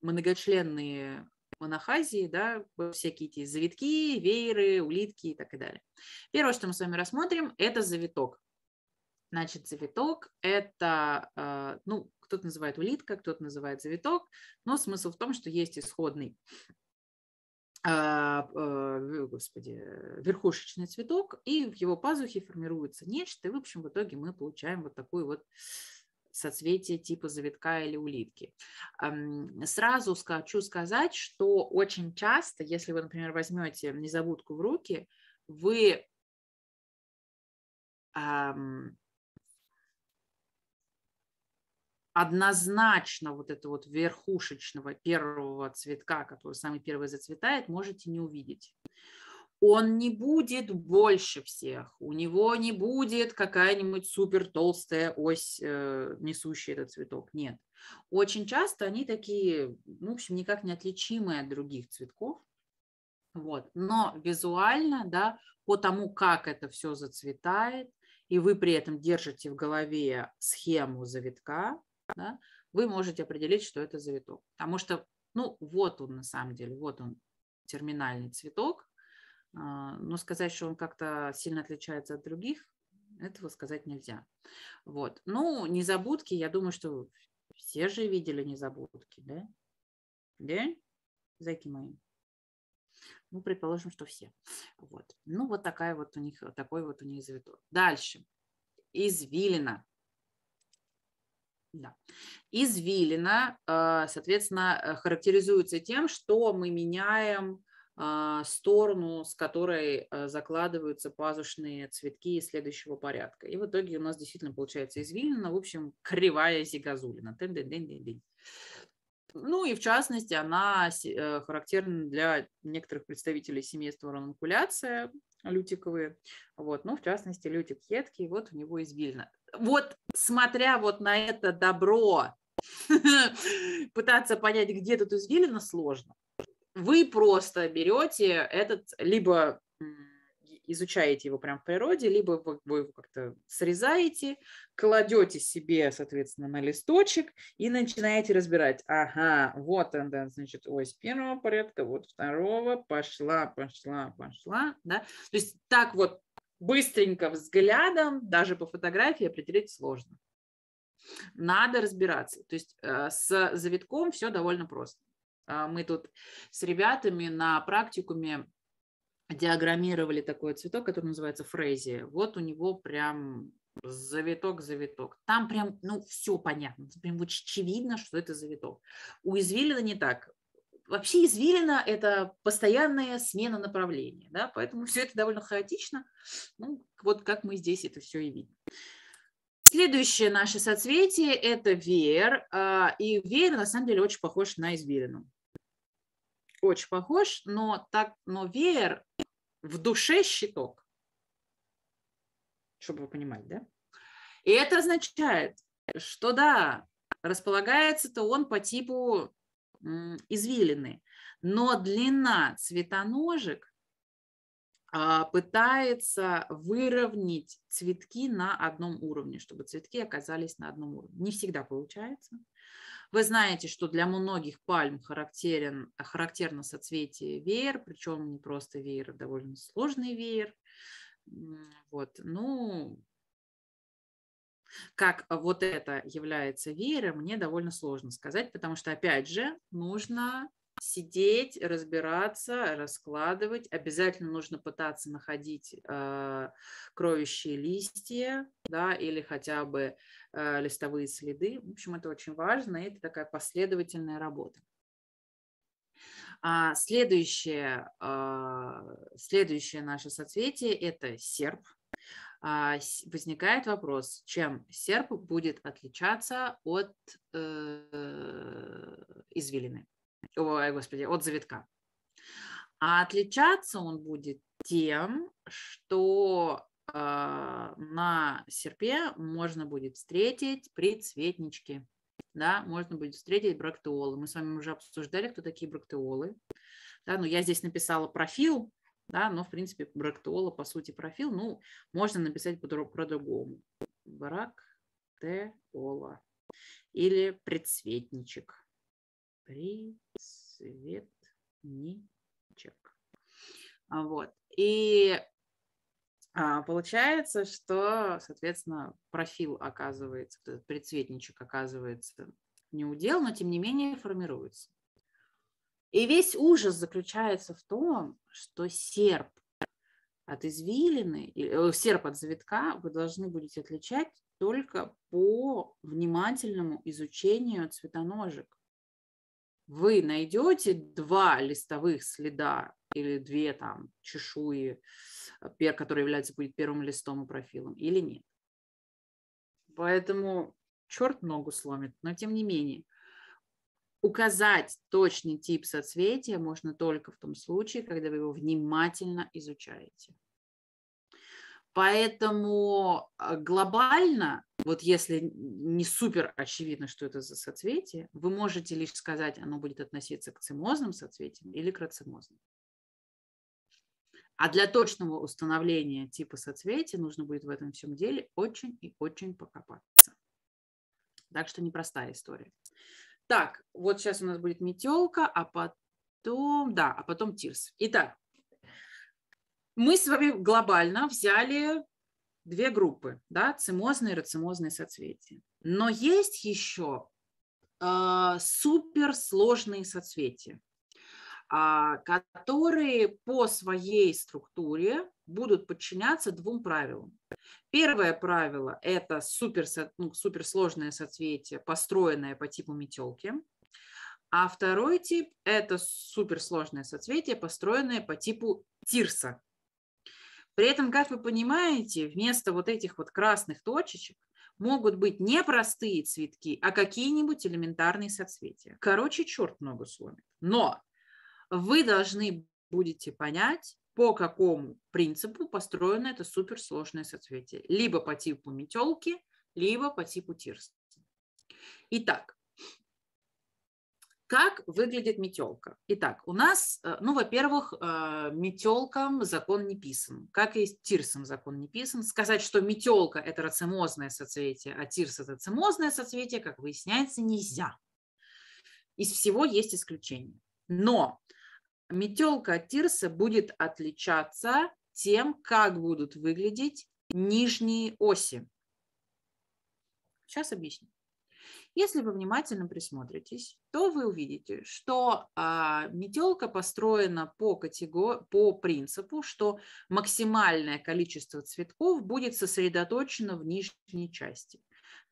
многочленные монахазии, да, всякие эти завитки, вееры, улитки и так далее. Первое, что мы с вами рассмотрим, это завиток. Значит, завиток – это, а, ну, кто-то называет улитка, кто-то называет завиток, но смысл в том, что есть исходный а, э, господи, э, верхушечный цветок, и в его пазухе формируется нечто, и, в общем, в итоге мы получаем вот такой вот соцветие типа завитка или улитки. Сразу хочу сказать, что очень часто, если вы, например, возьмете незабудку в руки, вы однозначно вот это вот верхушечного первого цветка, который самый первый зацветает, можете не увидеть. Он не будет больше всех, у него не будет какая-нибудь супер толстая ось, э, несущая этот цветок, нет. Очень часто они такие, ну, в общем, никак не отличимые от других цветков, вот. Но визуально, да, по тому, как это все зацветает, и вы при этом держите в голове схему завитка, да, вы можете определить, что это завиток. Потому что, ну, вот он на самом деле, вот он терминальный цветок, а, но сказать, что он как-то сильно отличается от других, этого сказать нельзя. Вот. Ну, незабудки, я думаю, что все же видели незабудки, да? Да? Зайки мои. Ну, предположим, что все. Вот. Ну, вот такая вот у них, такой вот у них завиток. Дальше. Извилина. Да. Извилина, э, соответственно, э, характеризуется тем, что мы меняем э, сторону, с которой закладываются пазушные цветки следующего порядка. И в итоге у нас действительно получается извилина, в общем, кривая зигазулина. Дин -дин -дин -дин. Ну и в частности, она э, характерна для некоторых представителей семейства ранункуляция, лютиковые. Вот, ну, в частности, лютик едкий, вот у него избильно. Вот, смотря вот на это добро, пытаться понять, где тут извилина, сложно. Вы просто берете этот либо изучаете его прямо в природе, либо вы, вы как-то срезаете, кладете себе, соответственно, на листочек и начинаете разбирать. Ага, вот она, значит, ось первого порядка, вот второго, пошла, пошла, пошла. Да? То есть так вот быстренько взглядом, даже по фотографии определить сложно. Надо разбираться. То есть э, с завитком все довольно просто. А мы тут с ребятами на практикуме диаграммировали такой цветок, который называется фрезия. Вот у него прям завиток, завиток. Там прям, ну, все понятно. Прям вот очевидно, что это завиток. У извилина не так. Вообще извилина – это постоянная смена направления, да, поэтому все это довольно хаотично. Ну, вот как мы здесь это все и видим. Следующее наше соцветие – это веер. А, и веер, на самом деле, очень похож на извилину очень похож, но, так, но веер в душе щиток. Чтобы вы понимали, да? И это означает, что да, располагается-то он по типу извилины, но длина цветоножек а, пытается выровнять цветки на одном уровне, чтобы цветки оказались на одном уровне. Не всегда получается. Вы знаете, что для многих пальм характерен, э, характерно соцветие веер, причем не просто веер, а довольно сложный веер. Вот, ну, как вот это является веером, мне довольно сложно сказать, потому что, опять же, нужно сидеть, разбираться, раскладывать. Обязательно нужно пытаться находить э, кровящие листья, да, или хотя бы Э, листовые следы. В общем, это очень важно, и это такая последовательная работа. А следующее, а, следующее наше соцветие – это серп. А, возникает вопрос, чем серп будет отличаться от э, извилины, ой, господи, от завитка. А отличаться он будет тем, что а, на серпе можно будет встретить прицветнички. Да, можно будет встретить брактеолы. Мы с вами уже обсуждали, кто такие брактеолы. Да, ну, я здесь написала профил, да, но, в принципе, брактеола, по сути, профил, ну, можно написать по-другому. Брактеола или предцветничек. Прицветничек. А вот. И а, получается, что, соответственно, профил оказывается, этот предцветничек оказывается не удел, но тем не менее формируется. И весь ужас заключается в том, что серп от извилины, э, серп от завитка вы должны будете отличать только по внимательному изучению цветоножек вы найдете два листовых следа или две там чешуи, э, которые являются будет первым листом и профилом, или нет. Поэтому черт ногу сломит, но тем не менее. Указать точный тип соцветия можно только в том случае, когда вы его внимательно изучаете. Поэтому а, глобально, вот если не супер очевидно, что это за соцветие, вы можете лишь сказать, оно будет относиться к цимозным соцветиям или к рацимозным. А для точного установления типа соцветия нужно будет в этом всем деле очень и очень покопаться. Так что непростая история. Так, вот сейчас у нас будет метелка, а потом, да, а потом тирс. Итак, мы с вами глобально взяли две группы, да, цимозные и рацимозные соцветия. Но есть еще э, суперсложные соцветия, э, которые по своей структуре будут подчиняться двум правилам. Первое правило – это супер, ну, суперсложное соцветие, построенное по типу метелки. А второй тип – это суперсложное соцветие, построенное по типу тирса. При этом, как вы понимаете, вместо вот этих вот красных точечек могут быть не простые цветки, а какие-нибудь элементарные соцветия. Короче, черт много сломит. Но вы должны будете понять, по какому принципу построено это суперсложное соцветие. Либо по типу метелки, либо по типу тирса. Итак, как выглядит метелка? Итак, у нас, э, ну, во-первых, э, метелкам закон не писан, как и тирсам закон не писан. Сказать, что метелка – это рацимозное соцветие, а тирс – это рацимозное соцветие, как выясняется, нельзя. Из всего есть исключение. Но метелка от тирса будет отличаться тем, как будут выглядеть нижние оси. Сейчас объясню. Если вы внимательно присмотритесь, то вы увидите, что а, метелка построена по, катего... по принципу, что максимальное количество цветков будет сосредоточено в нижней части.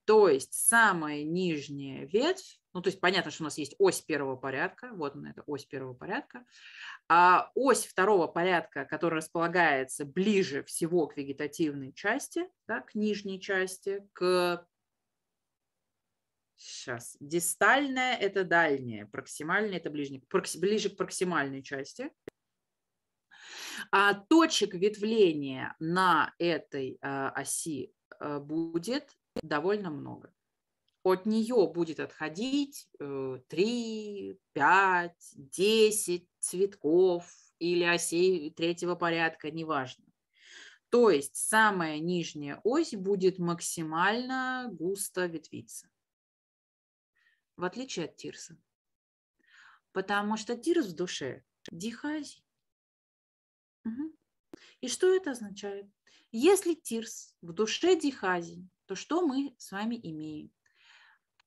То есть самая нижняя ветвь, ну то есть понятно, что у нас есть ось первого порядка, вот она, это ось первого порядка, а ось второго порядка, которая располагается ближе всего к вегетативной части, да, к нижней части, к Сейчас. Дистальная – это дальняя, проксимальная – это ближняя, прокси, ближе к проксимальной части. А точек ветвления на этой а, оси а, будет довольно много. От нее будет отходить а, 3, 5, 10 цветков или осей третьего порядка, неважно. То есть самая нижняя ось будет максимально густо ветвиться в отличие от Тирса. Потому что Тирс в душе дихази. Угу. И что это означает? Если Тирс в душе дихази, то что мы с вами имеем?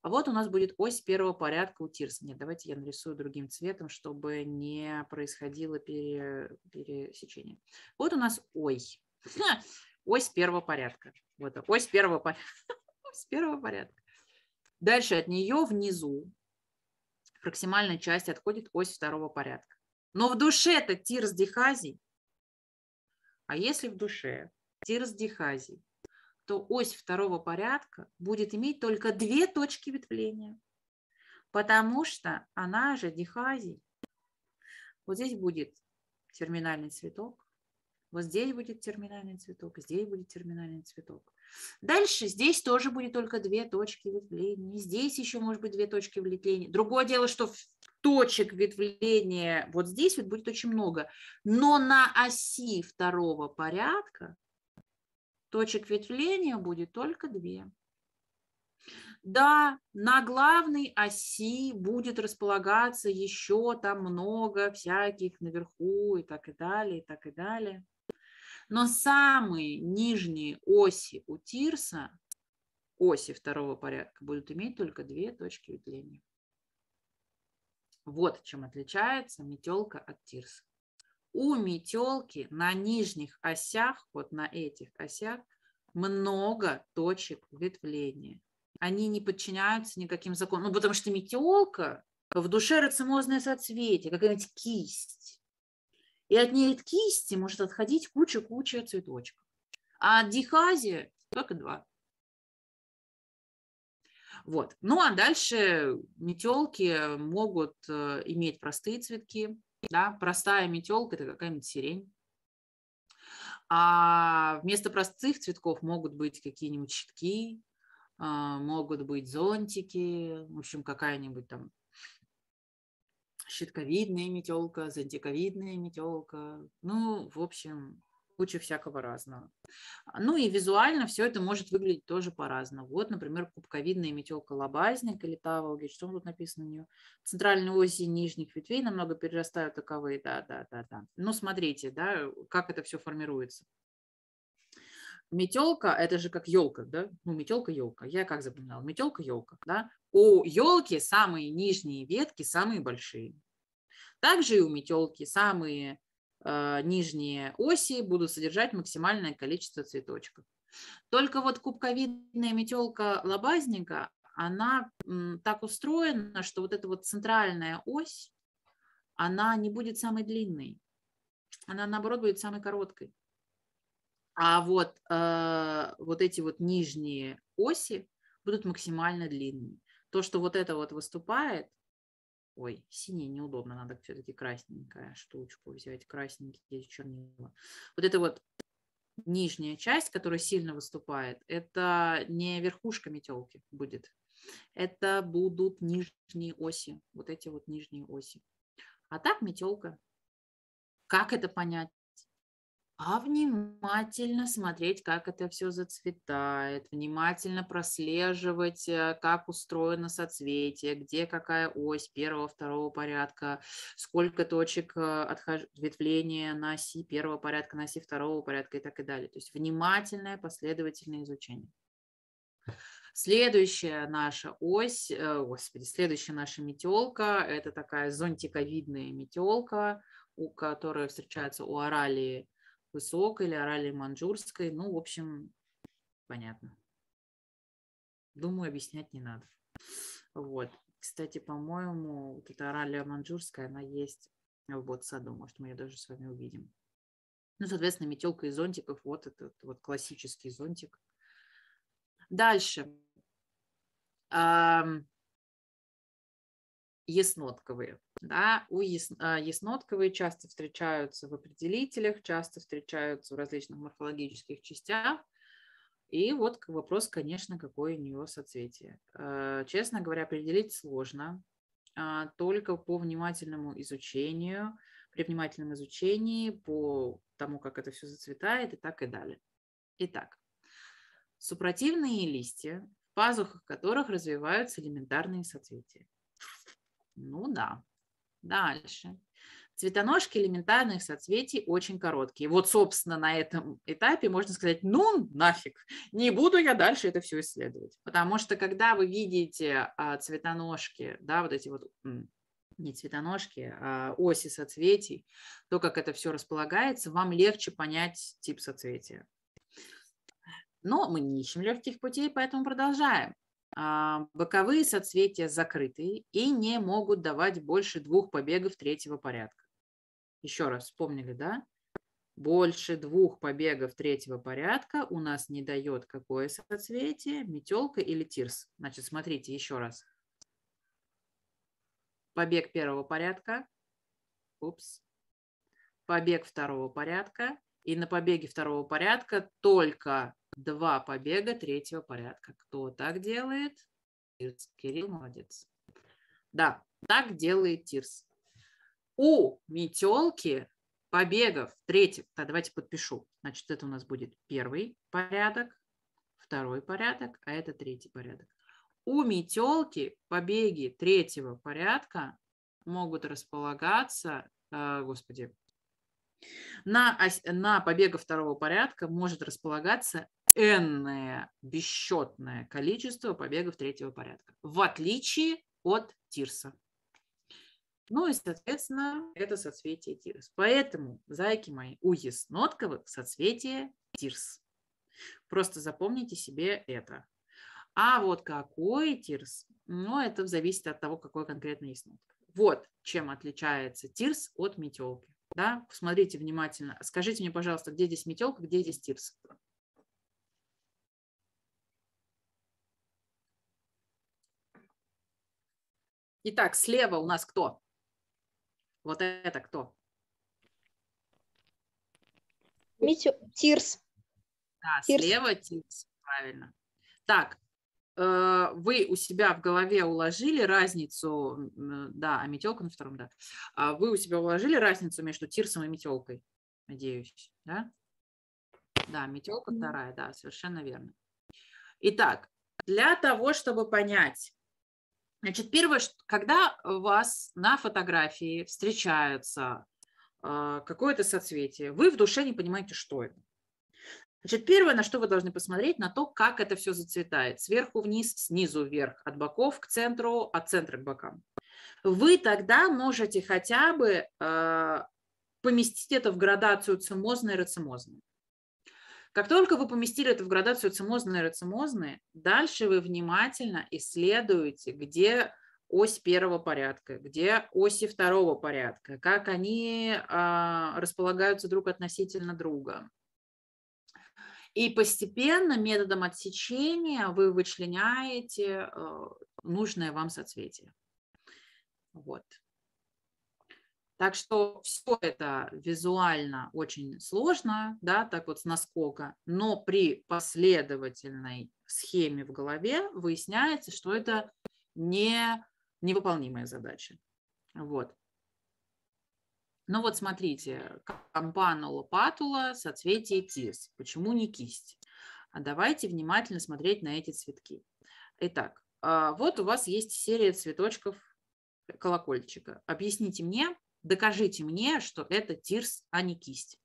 А вот у нас будет ось первого порядка у Тирса. Нет, давайте я нарисую другим цветом, чтобы не происходило пере... пересечение. Вот у нас ой. Ось первого порядка. Вот ось первого порядка. Ось первого порядка. Дальше от нее внизу, в проксимальной части, отходит ось второго порядка. Но в душе это тирс дихазий. А если в душе тирс дихазий, то ось второго порядка будет иметь только две точки ветвления, потому что она же дихази. Вот здесь будет терминальный цветок, вот здесь будет терминальный цветок, здесь будет терминальный цветок. Дальше здесь тоже будет только две точки ветвления. Здесь еще может быть две точки ветвления. Другое дело, что точек ветвления вот здесь вот будет очень много. Но на оси второго порядка точек ветвления будет только две. Да, на главной оси будет располагаться еще там много всяких наверху и так и далее, и так и далее. Но самые нижние оси у тирса, оси второго порядка, будут иметь только две точки удления. Вот чем отличается метелка от тирса. У метелки на нижних осях, вот на этих осях, много точек ветвления. Они не подчиняются никаким законам, ну, потому что метелка в душе рацимозное соцветие, какая-нибудь кисть. И от ней от кисти может отходить куча-куча цветочков. А от дихази только два. Вот. Ну а дальше метелки могут э, иметь простые цветки. Да? Простая метелка – это какая-нибудь сирень. А вместо простых цветков могут быть какие-нибудь щитки, э, могут быть зонтики, в общем, какая-нибудь там щитковидная метелка, зонтиковидная метелка. Ну, в общем, куча всякого разного. Ну и визуально все это может выглядеть тоже по-разному. Вот, например, кубковидная метелка лобазник или таволги, что тут написано у нее? Центральные оси нижних ветвей намного перерастают таковые, да, да, да, да. Ну, смотрите, да, как это все формируется метелка – это же как елка, да? Ну, метелка – елка. Я как запоминала? Метелка – елка, да? У елки самые нижние ветки самые большие. Также и у метелки самые э, нижние оси будут содержать максимальное количество цветочков. Только вот кубковидная метелка лобазника, она м, так устроена, что вот эта вот центральная ось, она не будет самой длинной. Она, наоборот, будет самой короткой. А вот, э, вот эти вот нижние оси будут максимально длинными. То, что вот это вот выступает, ой, синий неудобно, надо все-таки красненькая штучку взять, красненькие чернила. Вот эта вот нижняя часть, которая сильно выступает, это не верхушка метелки будет, это будут нижние оси, вот эти вот нижние оси. А так метелка. Как это понять? а внимательно смотреть, как это все зацветает, внимательно прослеживать, э, как устроено соцветие, где какая ось первого, второго порядка, сколько точек отхож... Э, ответвления на оси первого порядка, на оси второго порядка и так и далее. То есть внимательное последовательное изучение. Следующая наша ось, э, о, господи, следующая наша метелка, это такая зонтиковидная метелка, у которой встречается у оралии высокой или орали манжурской. Ну, в общем, понятно. Думаю, объяснять не надо. Вот. Кстати, по-моему, вот эта оралия манжурская, она есть в бот-саду. Может, мы ее даже с вами увидим. Ну, соответственно, метелка из зонтиков. Вот этот вот классический зонтик. Дальше яснотковые. Да, у яс, а, яснотковые часто встречаются в определителях, часто встречаются в различных морфологических частях. И вот вопрос, конечно, какое у нее соцветие. Э, честно говоря, определить сложно. А, только по внимательному изучению, при внимательном изучении, по тому, как это все зацветает и так и далее. Итак, супротивные листья, в пазухах которых развиваются элементарные соцветия. Ну да. Дальше. Цветоножки элементарных соцветий очень короткие. Вот, собственно, на этом этапе можно сказать, ну нафиг, не буду я дальше это все исследовать. Потому что когда вы видите а, цветоножки, да, вот эти вот не цветоножки, а оси соцветий, то, как это все располагается, вам легче понять тип соцветия. Но мы не ищем легких путей, поэтому продолжаем. А, боковые соцветия закрыты и не могут давать больше двух побегов третьего порядка. Еще раз вспомнили, да? Больше двух побегов третьего порядка у нас не дает какое соцветие, метелка или тирс. Значит, смотрите еще раз. Побег первого порядка. Упс. Побег второго порядка. И на побеге второго порядка только два побега третьего порядка. Кто так делает? Тирс. Кирилл, молодец. Да, так делает Тирс. У метелки побегов третьего, Да, давайте подпишу. Значит, это у нас будет первый порядок, второй порядок, а это третий порядок. У метелки побеги третьего порядка могут располагаться, э, господи, на, ось, на побега второго порядка может располагаться энное бесчетное количество побегов третьего порядка, в отличие от тирса. Ну и, соответственно, это соцветие тирс. Поэтому, зайки мои, у яснотковых соцветие тирс. Просто запомните себе это. А вот какой тирс, ну, это зависит от того, какой конкретно яснотка. Вот чем отличается тирс от метелки да, посмотрите внимательно. Скажите мне, пожалуйста, где здесь метелка, где здесь типс? Итак, слева у нас кто? Вот это кто? Метю... Тирс. Да, Тирс. слева Тирс, правильно. Так, Э, вы у себя в голове уложили разницу, да, а метелка на втором, да, а вы у себя уложили разницу между тирсом и метелкой, надеюсь, да? Да, метелка вторая, да, совершенно верно. Итак, для того, чтобы понять, значит, первое, когда у вас на фотографии встречается э, какое-то соцветие, вы в душе не понимаете, что это. Значит, первое, на что вы должны посмотреть, на то, как это все зацветает. Сверху вниз, снизу вверх, от боков к центру, от центра к бокам. Вы тогда можете хотя бы э, поместить это в градацию цимозное и рацимозное. Как только вы поместили это в градацию цимозное и рацимозное, дальше вы внимательно исследуете, где ось первого порядка, где оси второго порядка, как они э, располагаются друг относительно друга, и постепенно методом отсечения вы вычленяете э, нужное вам соцветие. Вот. Так что все это визуально очень сложно, да, так вот с наскока, но при последовательной схеме в голове выясняется, что это не невыполнимая задача. Вот. Ну вот смотрите, кампанула патула, соцветие тис. Почему не кисть? А давайте внимательно смотреть на эти цветки. Итак, а, вот у вас есть серия цветочков колокольчика. Объясните мне, докажите мне, что это тирс, а не кисть.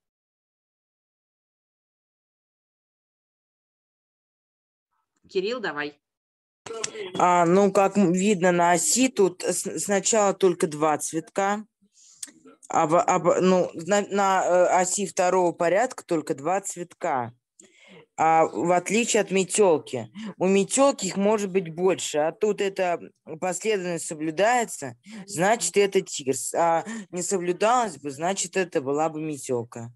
Кирилл, давай. А, ну, как видно на оси, тут сначала только два цветка. Об, а ну, на, на э, оси второго порядка только два цветка. А в отличие от метелки. У метелки их может быть больше, а тут это последовательность соблюдается, значит, это тигр, А не соблюдалась бы, значит, это была бы метелка.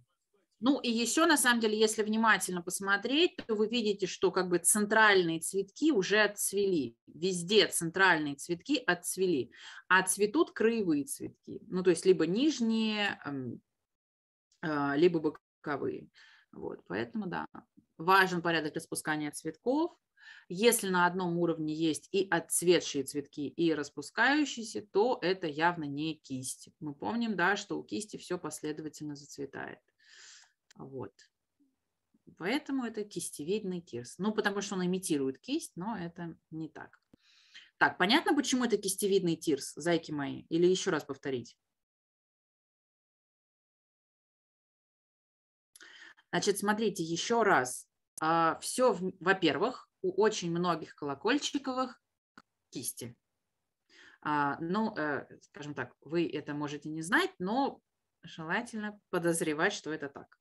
Ну и еще, на самом деле, если внимательно посмотреть, то вы видите, что как бы центральные цветки уже отцвели. Везде центральные цветки отцвели. А цветут краевые цветки. Ну то есть либо нижние, эм, а, либо боковые. Вот, поэтому, да, важен порядок распускания цветков. Если на одном уровне есть и отцветшие цветки, и распускающиеся, то это явно не кисть. Мы помним, да, что у кисти все последовательно зацветает. Вот. Поэтому это кистевидный тирс. Ну, потому что он имитирует кисть, но это не так. Так, понятно, почему это кистевидный тирс, зайки мои? Или еще раз повторить? Значит, смотрите, еще раз. А, Все, во-первых, у очень многих колокольчиковых кисти. А, ну, э, скажем так, вы это можете не знать, но желательно подозревать, что это так.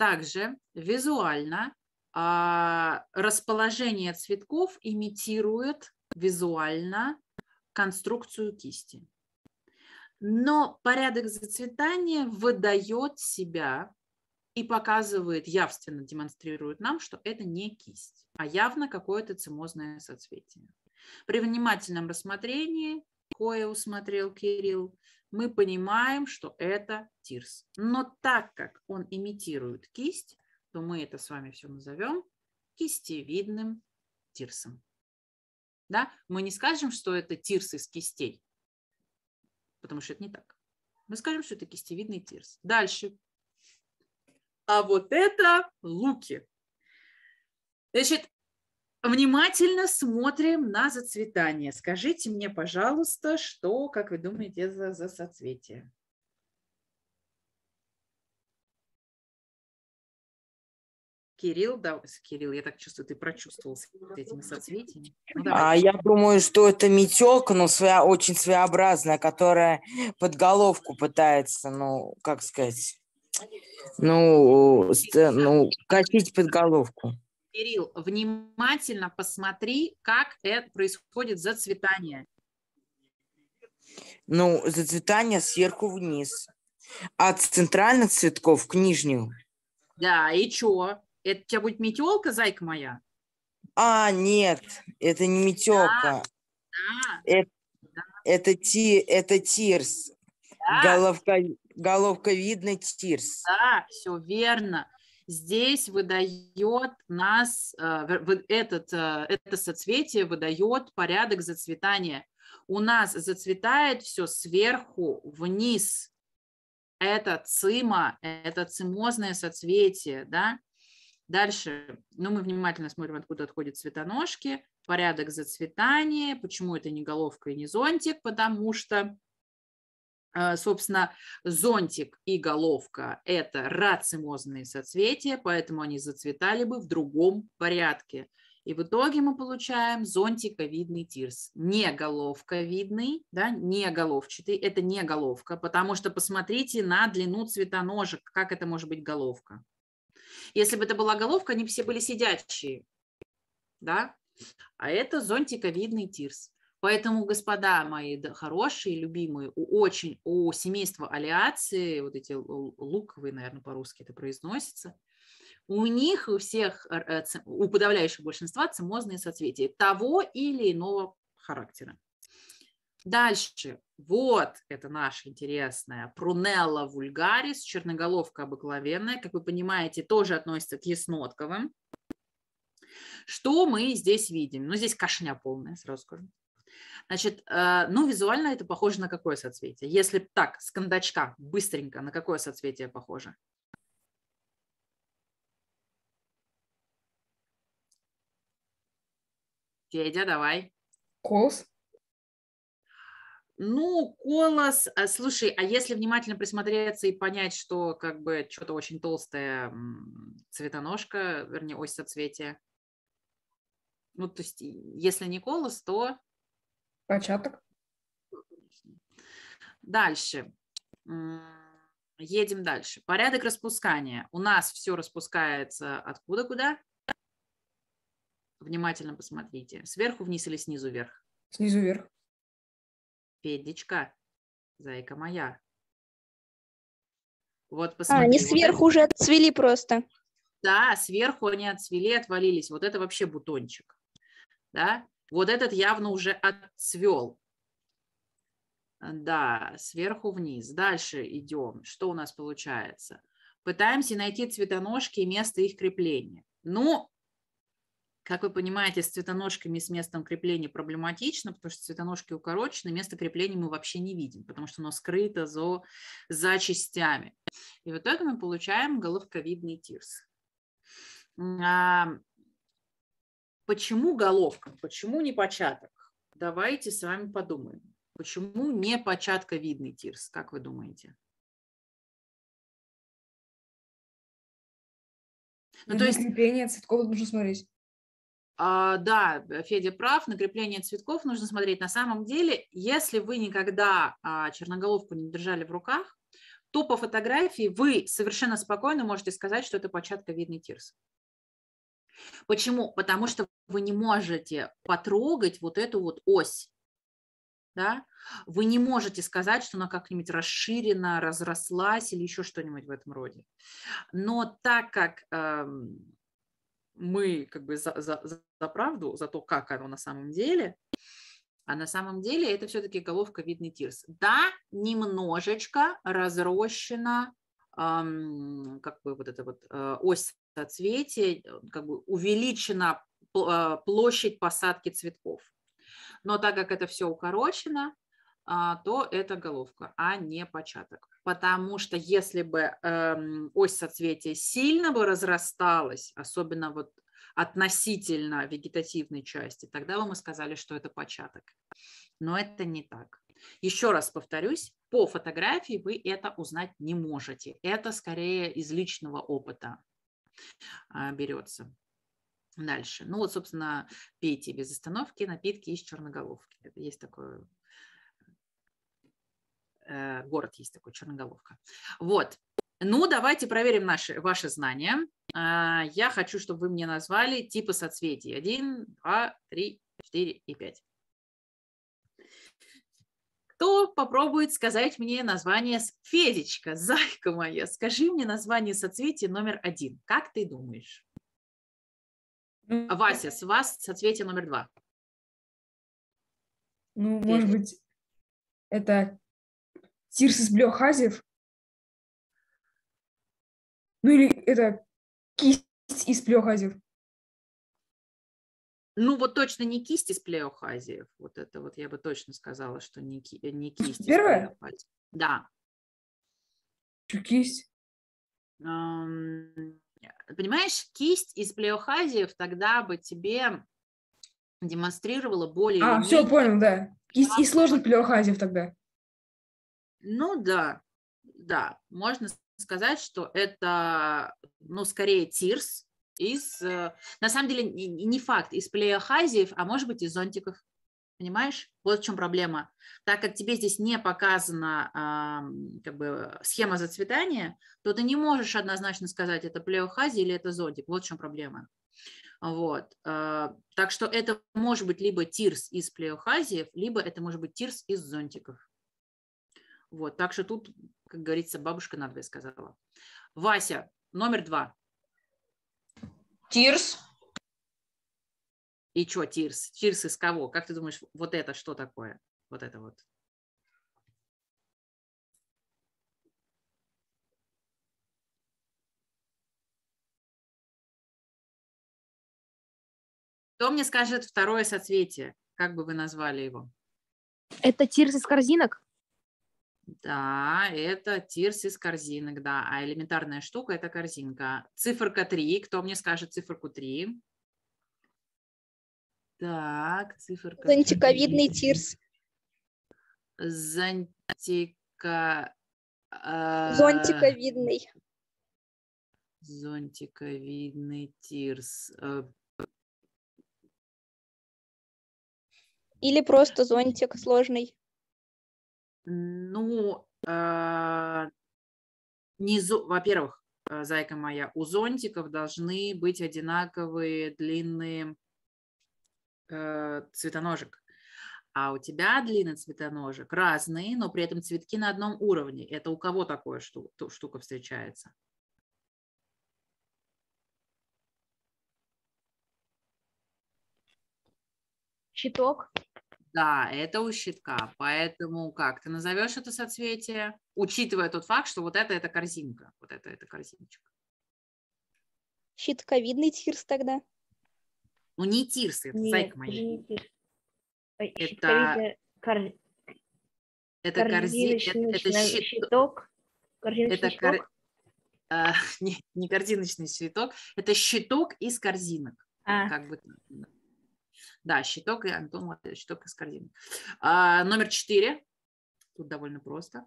Также визуально а, расположение цветков имитирует визуально конструкцию кисти. Но порядок зацветания выдает себя и показывает, явственно демонстрирует нам, что это не кисть, а явно какое-то цимозное соцветие. При внимательном рассмотрении, кое усмотрел Кирилл, мы понимаем, что это тирс. Но так как он имитирует кисть, то мы это с вами все назовем кистевидным тирсом. Да? Мы не скажем, что это тирс из кистей, потому что это не так. Мы скажем, что это кистевидный тирс. Дальше. А вот это луки. Значит, Внимательно смотрим на зацветание. Скажите мне, пожалуйста, что, как вы думаете, за, за соцветие? Кирилл, да, Кирилл, я так чувствую, ты прочувствовал с этими соцветиями. Ну, а я думаю, что это метелка, но своя, очень своеобразная, которая под головку пытается, ну, как сказать, ну, ну косить под головку. Кирилл, внимательно посмотри, как это происходит зацветание. Ну, зацветание сверху вниз. От центральных цветков к нижним. Да, и чё? Это у тебя будет метелка, зайка моя? А, нет, это не метелка. Да, да, это, да. это, ти, это тирс. Да. Головка, головка видно тирс. Да, все верно здесь выдает нас, а, этот, а, это соцветие выдает порядок зацветания. У нас зацветает все сверху вниз. Это цима, это цимозное соцветие, да. Дальше, ну, мы внимательно смотрим, откуда отходят цветоножки, порядок зацветания, почему это не головка и не зонтик, потому что Э, собственно, зонтик и головка – это рацимозные соцветия, поэтому они зацветали бы в другом порядке. И в итоге мы получаем зонтиковидный тирс. Не головковидный, да, не головчатый, это не головка, потому что посмотрите на длину цветоножек, как это может быть головка. Если бы это была головка, они все были сидячие, да, а это зонтиковидный тирс. Поэтому, господа мои хорошие, любимые, у очень у семейства алиации, вот эти луковые, наверное, по-русски это произносится, у них у всех, э, у подавляющего большинства цимозные соцветия того или иного характера. Дальше. Вот это наша интересная Прунелла вульгарис, черноголовка обыкновенная, как вы понимаете, тоже относится к яснотковым. Что мы здесь видим? Ну, здесь кошня полная, сразу скажу. Значит, э, ну, визуально это похоже на какое соцветие? Если так, с кондачка, быстренько, на какое соцветие похоже? Федя, давай. Колос. Ну, колос, э, слушай, а если внимательно присмотреться и понять, что как бы что-то очень толстая цветоножка, вернее, ось соцветия, ну, то есть, если не колос, то Початок. Дальше. Едем дальше. Порядок распускания. У нас все распускается откуда куда? Внимательно посмотрите. Сверху вниз или снизу вверх? Снизу вверх. Федечка, зайка моя. Вот посмотрите А, они сверху вот уже отцвели просто. Да, сверху они отцвели, отвалились. Вот это вообще бутончик. Да? Вот этот явно уже отцвел. Да, сверху вниз. Дальше идем. Что у нас получается? Пытаемся найти цветоножки и место их крепления. Ну, как вы понимаете, с цветоножками и с местом крепления проблематично, потому что цветоножки укорочены, место крепления мы вообще не видим, потому что оно скрыто за, за частями. И в итоге мы получаем головковидный тирс. Почему головка? Почему не початок? Давайте с вами подумаем. Почему не початковидный тирс, как вы думаете? Ну, то есть... крепление цветков нужно смотреть. А, да, Федя прав, накрепление цветков нужно смотреть. На самом деле, если вы никогда а, черноголовку не держали в руках, то по фотографии вы совершенно спокойно можете сказать, что это початковидный тирс. Почему? Потому что вы не можете потрогать вот эту вот ось. Да? Вы не можете сказать, что она как-нибудь расширена, разрослась или еще что-нибудь в этом роде. Но так как э, мы как бы за, за, за правду, за то, как оно на самом деле, а на самом деле это все-таки головка видный тирс. Да, немножечко разрощена эм, как бы вот эта вот э, ось соцветия э, как бы увеличена а, площадь посадки цветков. Но так как это все укорочено, а, то это головка, а не початок. Потому что если бы эм, ось соцветия сильно бы разрасталась, особенно вот относительно вегетативной части, тогда бы мы сказали, что это початок. Но это не так. Еще раз повторюсь, по фотографии вы это узнать не можете. Это скорее из личного опыта. А, берется. Дальше. Ну вот, собственно, пейте без остановки напитки из черноголовки. Есть такой э, город есть такой, Черноголовка. Вот. Ну, давайте проверим наши, ваши знания. А, я хочу, чтобы вы мне назвали типы соцветий. Один, два, три, четыре и пять кто попробует сказать мне название Федечка, зайка моя, скажи мне название соцветия номер один. Как ты думаешь? Ну, Вася, с вас соцветие номер два. Ну, Федя. может быть, это Тирсис Блехазев? Ну или это кисть из Блехазев? Ну, вот точно не кисти плеохазиев, Вот это вот я бы точно сказала, что не, ки, э, не кисти Первое? Да. Что кисть? понимаешь, кисть из плеохазиев тогда бы тебе демонстрировала более... А, все, понял, да. Кисть из сложных плеохазиев тогда. Ну да, да. Можно сказать, что это, ну, скорее тирс, из, э, на самом деле, не факт, из плеохазиев, а может быть, из зонтиков. Понимаешь? Вот в чем проблема. Так как тебе здесь не показана как бы схема зацветания, то ты не можешь однозначно сказать, это плеохазия или это зонтик. Вот в чем проблема. Вот. Э, так что это может быть либо тирс из плеохазиев, либо это может быть тирс из зонтиков. Вот. Так что тут, как говорится, бабушка надвое сказала. Вася, номер два. Тирс. И что Тирс? Тирс из кого? Как ты думаешь, вот это что такое? Вот это вот. Кто мне скажет второе соцветие? Как бы вы назвали его? Это тирс из корзинок? Да, это тирс из корзинок, да. А элементарная штука – это корзинка. Циферка 3. Кто мне скажет циферку 3? Так, циферка Зонтиковидный тирс. Зонтика... Э... Зонтиковидный. Зонтиковидный тирс. Э. Или просто зонтик сложный. Ну, э, во-первых, э, зайка моя, у зонтиков должны быть одинаковые длинные э, цветоножек. А у тебя длинный цветоножек разные, но при этом цветки на одном уровне. Это у кого такое штука, штука встречается? Щиток. Да, это у щитка. Поэтому как ты назовешь это соцветие, учитывая тот факт, что вот это это корзинка, вот это это корзиночка. Щитковидный тирс тогда? Ну не тирс, это Нет, сайк моя. Это кор... это корзин, это, это щит... щиток. Корзиночный это щиток? Кор... А, не, не корзиночный щиток, это щиток из корзинок. А. Как бы да, щиток и Антон, щиток из корзины. А, номер четыре. Тут довольно просто.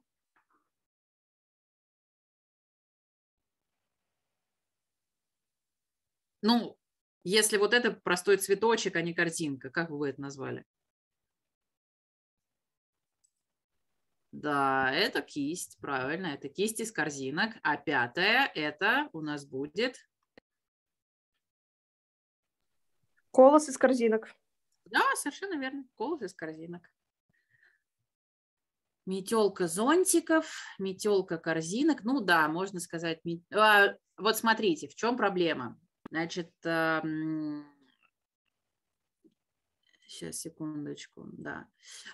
Ну, если вот это простой цветочек, а не корзинка, как вы это назвали? Да, это кисть, правильно, это кисть из корзинок. А пятое это у нас будет... Колос из корзинок. Да, совершенно верно. Голос из корзинок. Метелка зонтиков, метелка корзинок. Ну да, можно сказать. А, вот смотрите, в чем проблема. Значит, сейчас, эм, секундочку, да.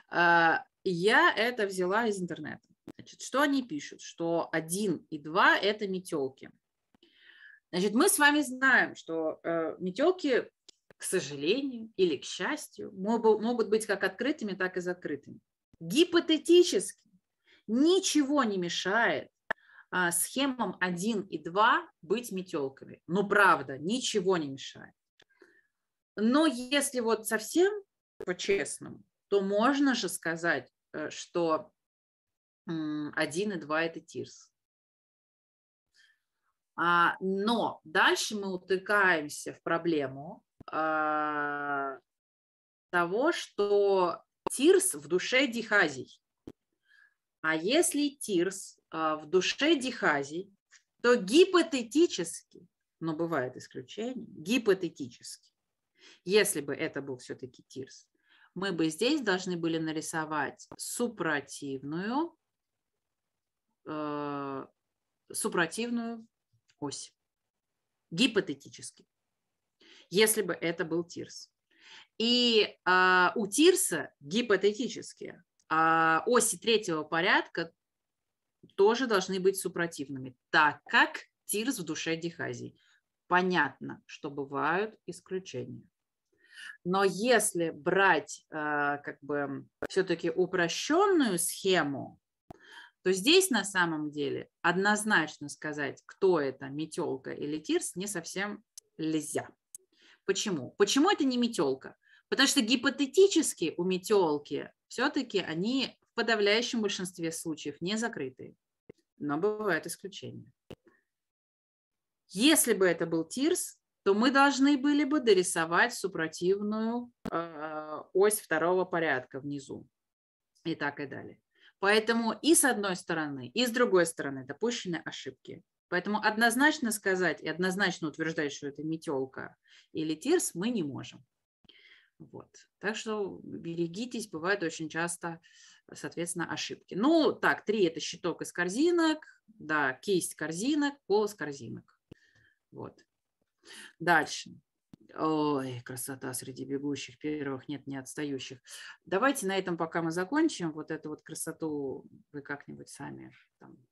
А, я это взяла из интернета. Значит, что они пишут? Что один и два это метелки. Значит, мы с вами знаем, что э, метелки к сожалению или к счастью, могут быть как открытыми, так и закрытыми. Гипотетически ничего не мешает а, схемам 1 и 2 быть метелками. но ну, правда, ничего не мешает. Но если вот совсем по-честному, то можно же сказать, э, что 1 и 2 – это тирс. А, но дальше мы утыкаемся в проблему, э, того, что Тирс в душе Дихазий. А если Тирс э, в душе Дихазий, то гипотетически, но бывает исключение, гипотетически, если бы это был все-таки Тирс, мы бы здесь должны были нарисовать супротивную, э, супротивную ось. Гипотетически если бы это был Тирс. И а, у Тирса гипотетически а, оси третьего порядка тоже должны быть супротивными, так как Тирс в душе Дихазии. Понятно, что бывают исключения. Но если брать а, как бы все-таки упрощенную схему, то здесь на самом деле однозначно сказать, кто это, метелка или тирс, не совсем нельзя. Почему? Почему это не метелка? Потому что гипотетически у метелки все-таки они в подавляющем большинстве случаев не закрытые. Но бывают исключения. Если бы это был тирс, то мы должны были бы дорисовать супротивную э, ось второго порядка внизу и так и далее. Поэтому и с одной стороны, и с другой стороны допущены ошибки. Поэтому однозначно сказать и однозначно утверждать, что это метелка или тирс, мы не можем. Вот. Так что берегитесь, бывают очень часто, соответственно, ошибки. Ну, так, три – это щиток из корзинок, да, кисть корзинок, полос корзинок. Вот. Дальше. Ой, красота среди бегущих, первых нет, не отстающих. Давайте на этом пока мы закончим. Вот эту вот красоту вы как-нибудь сами там